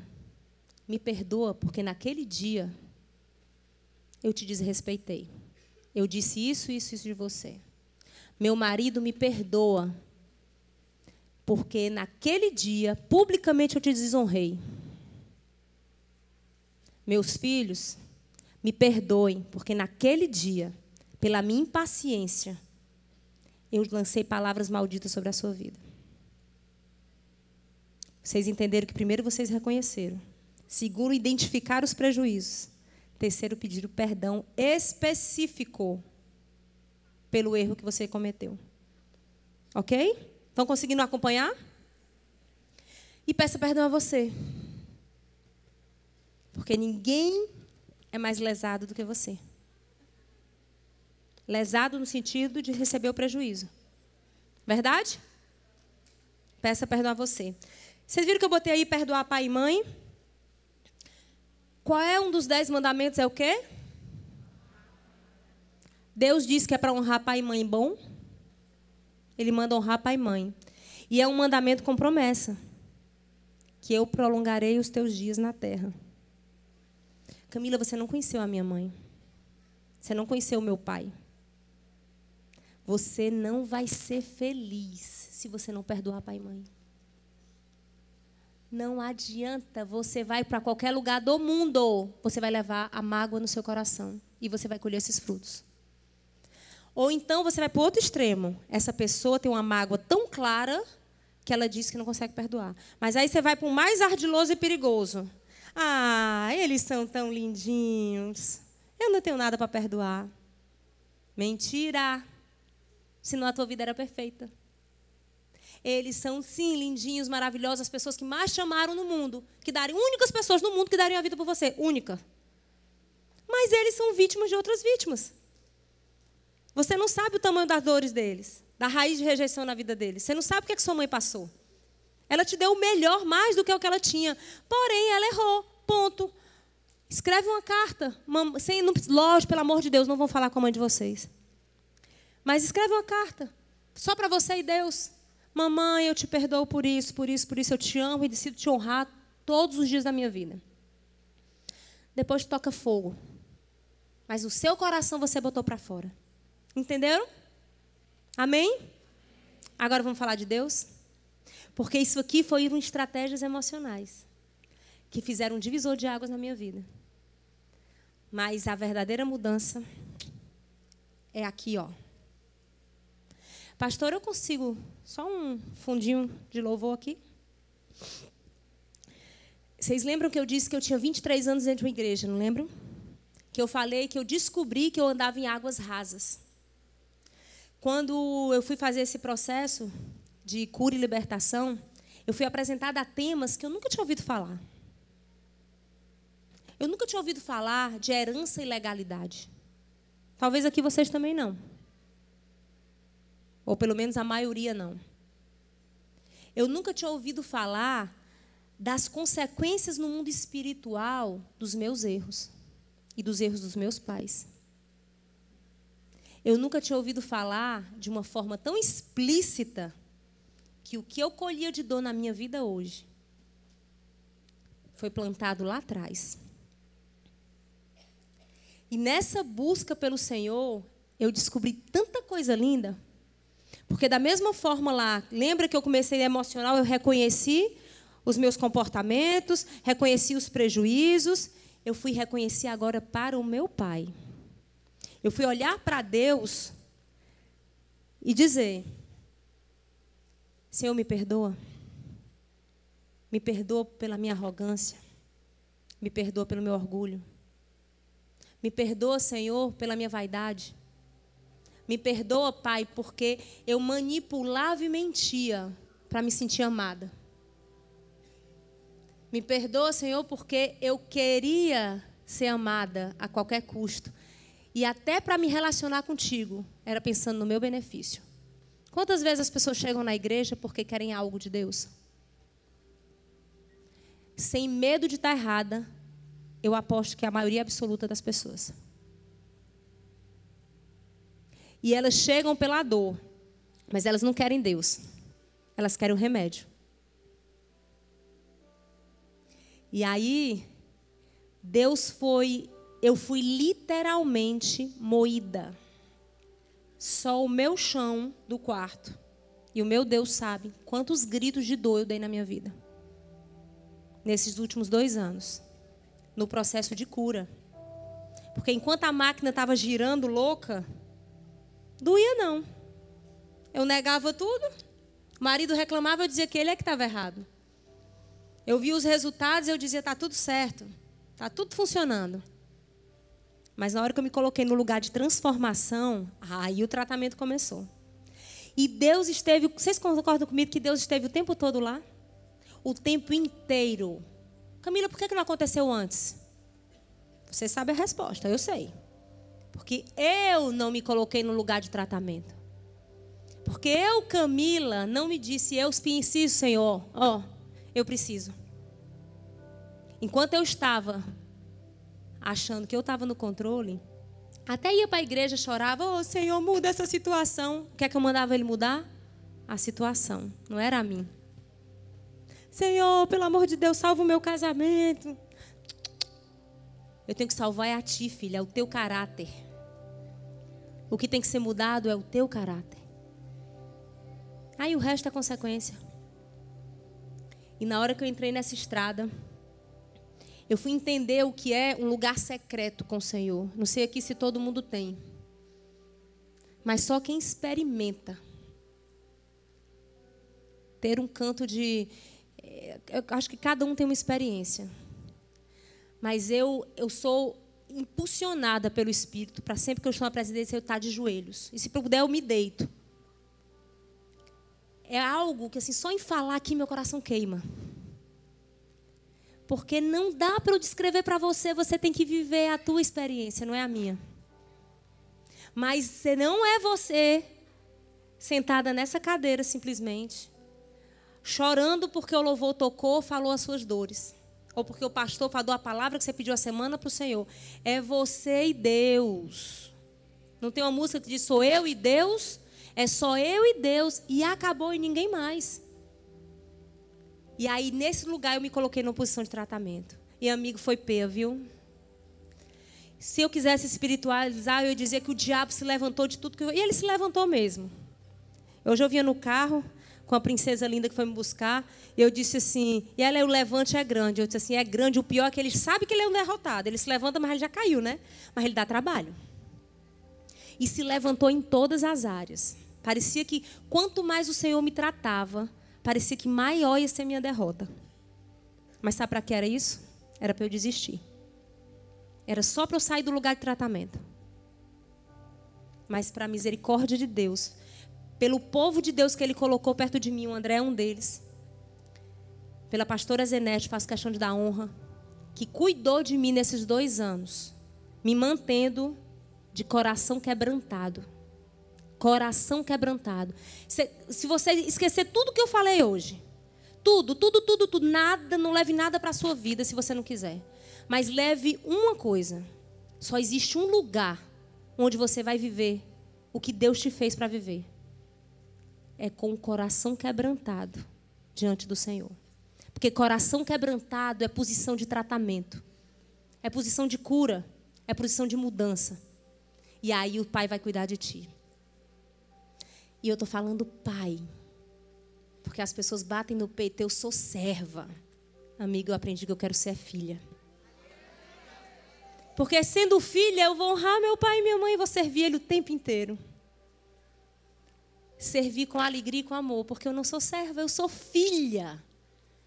Speaker 1: me perdoa porque naquele dia eu te desrespeitei. Eu disse isso, isso, isso de você. Meu marido me perdoa, porque naquele dia, publicamente, eu te desonrei. Meus filhos, me perdoem, porque naquele dia, pela minha impaciência, eu lancei palavras malditas sobre a sua vida. Vocês entenderam que primeiro vocês reconheceram. Segundo, identificar os prejuízos. Terceiro, pedir o perdão específico pelo erro que você cometeu. Ok? Estão conseguindo acompanhar? E peça perdão a você. Porque ninguém é mais lesado do que você. Lesado no sentido de receber o prejuízo. Verdade? Peça perdão a você. Vocês viram que eu botei aí perdoar pai e mãe? Qual é um dos dez mandamentos? É o quê? Deus diz que é para honrar pai e mãe bom. Ele manda honrar pai e mãe. E é um mandamento com promessa: que eu prolongarei os teus dias na terra. Camila, você não conheceu a minha mãe. Você não conheceu o meu pai. Você não vai ser feliz se você não perdoar pai e mãe. Não adianta, você vai para qualquer lugar do mundo, você vai levar a mágoa no seu coração e você vai colher esses frutos. Ou então você vai para o outro extremo. Essa pessoa tem uma mágoa tão clara que ela diz que não consegue perdoar. Mas aí você vai para o mais ardiloso e perigoso. Ah, eles são tão lindinhos. Eu não tenho nada para perdoar. Mentira! Senão a tua vida era perfeita. Eles são, sim, lindinhos, maravilhosos, as pessoas que mais chamaram no mundo, que darem únicas pessoas no mundo que dariam a vida por você, única. Mas eles são vítimas de outras vítimas. Você não sabe o tamanho das dores deles, da raiz de rejeição na vida deles. Você não sabe o que, é que sua mãe passou. Ela te deu o melhor, mais do que o que ela tinha. Porém, ela errou. Ponto. Escreve uma carta. Sem, não, lógico, pelo amor de Deus, não vão falar com a mãe de vocês. Mas escreve uma carta. Só para você e Deus. Mamãe, eu te perdoo por isso, por isso, por isso. Eu te amo e decido te honrar todos os dias da minha vida. Depois toca fogo. Mas o seu coração você botou para fora. Entenderam? Amém? Agora vamos falar de Deus? Porque isso aqui foram estratégias emocionais que fizeram um divisor de águas na minha vida. Mas a verdadeira mudança é aqui, ó. Pastor, eu consigo só um fundinho de louvor aqui? Vocês lembram que eu disse que eu tinha 23 anos dentro de uma igreja, não lembram? Que eu falei que eu descobri que eu andava em águas rasas. Quando eu fui fazer esse processo de cura e libertação, eu fui apresentada a temas que eu nunca tinha ouvido falar. Eu nunca tinha ouvido falar de herança e legalidade. Talvez aqui vocês também não. Ou pelo menos a maioria não. Eu nunca tinha ouvido falar das consequências no mundo espiritual dos meus erros e dos erros dos meus pais. Eu nunca tinha ouvido falar de uma forma tão explícita que o que eu colhia de dor na minha vida hoje foi plantado lá atrás. E nessa busca pelo Senhor, eu descobri tanta coisa linda. Porque da mesma forma lá, lembra que eu comecei emocional, eu reconheci os meus comportamentos, reconheci os prejuízos, eu fui reconhecer agora para o meu pai. Eu fui olhar para Deus e dizer: Senhor, me perdoa. Me perdoa pela minha arrogância. Me perdoa pelo meu orgulho. Me perdoa, Senhor, pela minha vaidade. Me perdoa, Pai, porque eu manipulava e mentia para me sentir amada. Me perdoa, Senhor, porque eu queria ser amada a qualquer custo. E até para me relacionar contigo, era pensando no meu benefício. Quantas vezes as pessoas chegam na igreja porque querem algo de Deus? Sem medo de estar errada, eu aposto que é a maioria absoluta das pessoas. E elas chegam pela dor, mas elas não querem Deus. Elas querem o um remédio. E aí, Deus foi eu fui literalmente moída. Só o meu chão do quarto. E o meu Deus sabe quantos gritos de dor eu dei na minha vida. Nesses últimos dois anos. No processo de cura. Porque enquanto a máquina estava girando louca, doía não. Eu negava tudo. O marido reclamava, eu dizia que ele é que estava errado. Eu via os resultados, e eu dizia, está tudo certo. Está tudo funcionando. Mas na hora que eu me coloquei no lugar de transformação, aí o tratamento começou. E Deus esteve, vocês concordam comigo que Deus esteve o tempo todo lá? O tempo inteiro. Camila, por que não aconteceu antes? Você sabe a resposta, eu sei. Porque eu não me coloquei no lugar de tratamento. Porque eu, Camila, não me disse, eu preciso, Senhor, ó, oh, eu preciso. Enquanto eu estava achando que eu estava no controle, até ia para a igreja, chorava, ô oh, Senhor, muda essa situação. O que é que eu mandava ele mudar? A situação, não era a mim. Senhor, pelo amor de Deus, salva o meu casamento. Eu tenho que salvar é a ti, filha, é o teu caráter. O que tem que ser mudado é o teu caráter. Aí o resto é consequência. E na hora que eu entrei nessa estrada, eu fui entender o que é um lugar secreto com o Senhor. Não sei aqui se todo mundo tem. Mas só quem experimenta. Ter um canto de. Eh, eu acho que cada um tem uma experiência. Mas eu, eu sou impulsionada pelo Espírito para sempre que eu estou na presidência eu estar tá de joelhos. E se puder, eu me deito. É algo que, assim, só em falar aqui meu coração queima. Porque não dá para eu descrever para você, você tem que viver a tua experiência, não é a minha. Mas se não é você sentada nessa cadeira simplesmente, chorando porque o louvor tocou, falou as suas dores, ou porque o pastor falou a palavra que você pediu a semana para o Senhor. É você e Deus. Não tem uma música que diz sou eu e Deus? É só eu e Deus e acabou e ninguém mais. E aí, nesse lugar, eu me coloquei numa posição de tratamento. E amigo, foi pé, viu? Se eu quisesse espiritualizar, eu ia dizer que o diabo se levantou de tudo que eu. E ele se levantou mesmo. Hoje eu vinha no carro com a princesa linda que foi me buscar. E eu disse assim: e ela, é o levante é grande. Eu disse assim: é grande. O pior é que ele sabe que ele é um derrotado. Ele se levanta, mas ele já caiu, né? Mas ele dá trabalho. E se levantou em todas as áreas. Parecia que quanto mais o Senhor me tratava, parecia que maior ia ser minha derrota. Mas sabe para que era isso? Era para eu desistir. Era só para eu sair do lugar de tratamento. Mas para a misericórdia de Deus, pelo povo de Deus que ele colocou perto de mim, o André é um deles. Pela pastora Zenete, faço questão de dar honra, que cuidou de mim nesses dois anos, me mantendo de coração quebrantado Coração quebrantado. Se, se você esquecer tudo que eu falei hoje, tudo, tudo, tudo, tudo, nada, não leve nada para a sua vida se você não quiser. Mas leve uma coisa. Só existe um lugar onde você vai viver o que Deus te fez para viver. É com o coração quebrantado diante do Senhor. Porque coração quebrantado é posição de tratamento, é posição de cura, é posição de mudança. E aí o Pai vai cuidar de ti. E eu estou falando pai. Porque as pessoas batem no peito, eu sou serva. Amiga, eu aprendi que eu quero ser filha. Porque sendo filha, eu vou honrar meu pai e minha mãe e vou servir ele o tempo inteiro. Servir com alegria e com amor, porque eu não sou serva, eu sou filha.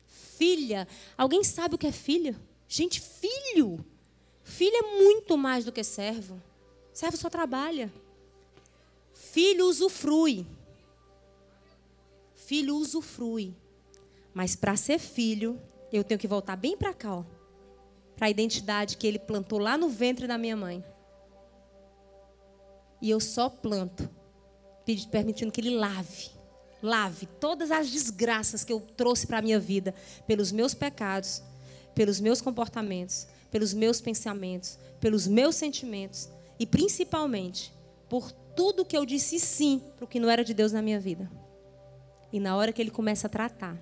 Speaker 1: Filha. Alguém sabe o que é filha? Gente, filho. filha é muito mais do que servo. Servo só trabalha. Filho usufrui. Filho usufrui. Mas para ser filho, eu tenho que voltar bem para cá, ó. Para a identidade que ele plantou lá no ventre da minha mãe. E eu só planto, permitindo que ele lave lave todas as desgraças que eu trouxe para a minha vida, pelos meus pecados, pelos meus comportamentos, pelos meus pensamentos, pelos meus sentimentos e principalmente por tudo que eu disse sim para o que não era de Deus na minha vida. E na hora que ele começa a tratar,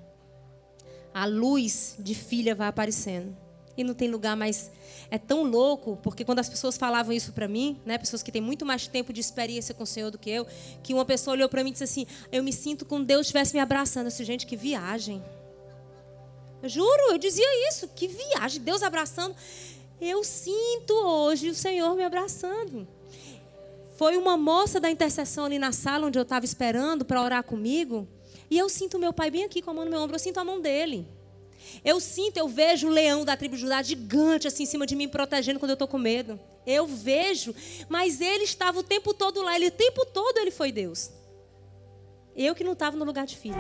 Speaker 1: a luz de filha vai aparecendo. E não tem lugar mais. É tão louco, porque quando as pessoas falavam isso para mim, né, pessoas que têm muito mais tempo de experiência com o Senhor do que eu, que uma pessoa olhou para mim e disse assim: Eu me sinto como Deus estivesse me abraçando. Eu disse, gente, que viagem. Eu juro, eu dizia isso, que viagem, Deus abraçando. Eu sinto hoje o Senhor me abraçando. Foi uma moça da intercessão ali na sala onde eu estava esperando para orar comigo. E eu sinto meu pai bem aqui com a mão no meu ombro, eu sinto a mão dele. Eu sinto, eu vejo o leão da tribo de Judá gigante assim em cima de mim, protegendo quando eu estou com medo. Eu vejo, mas ele estava o tempo todo lá, ele o tempo todo ele foi Deus. Eu que não estava no lugar de filho.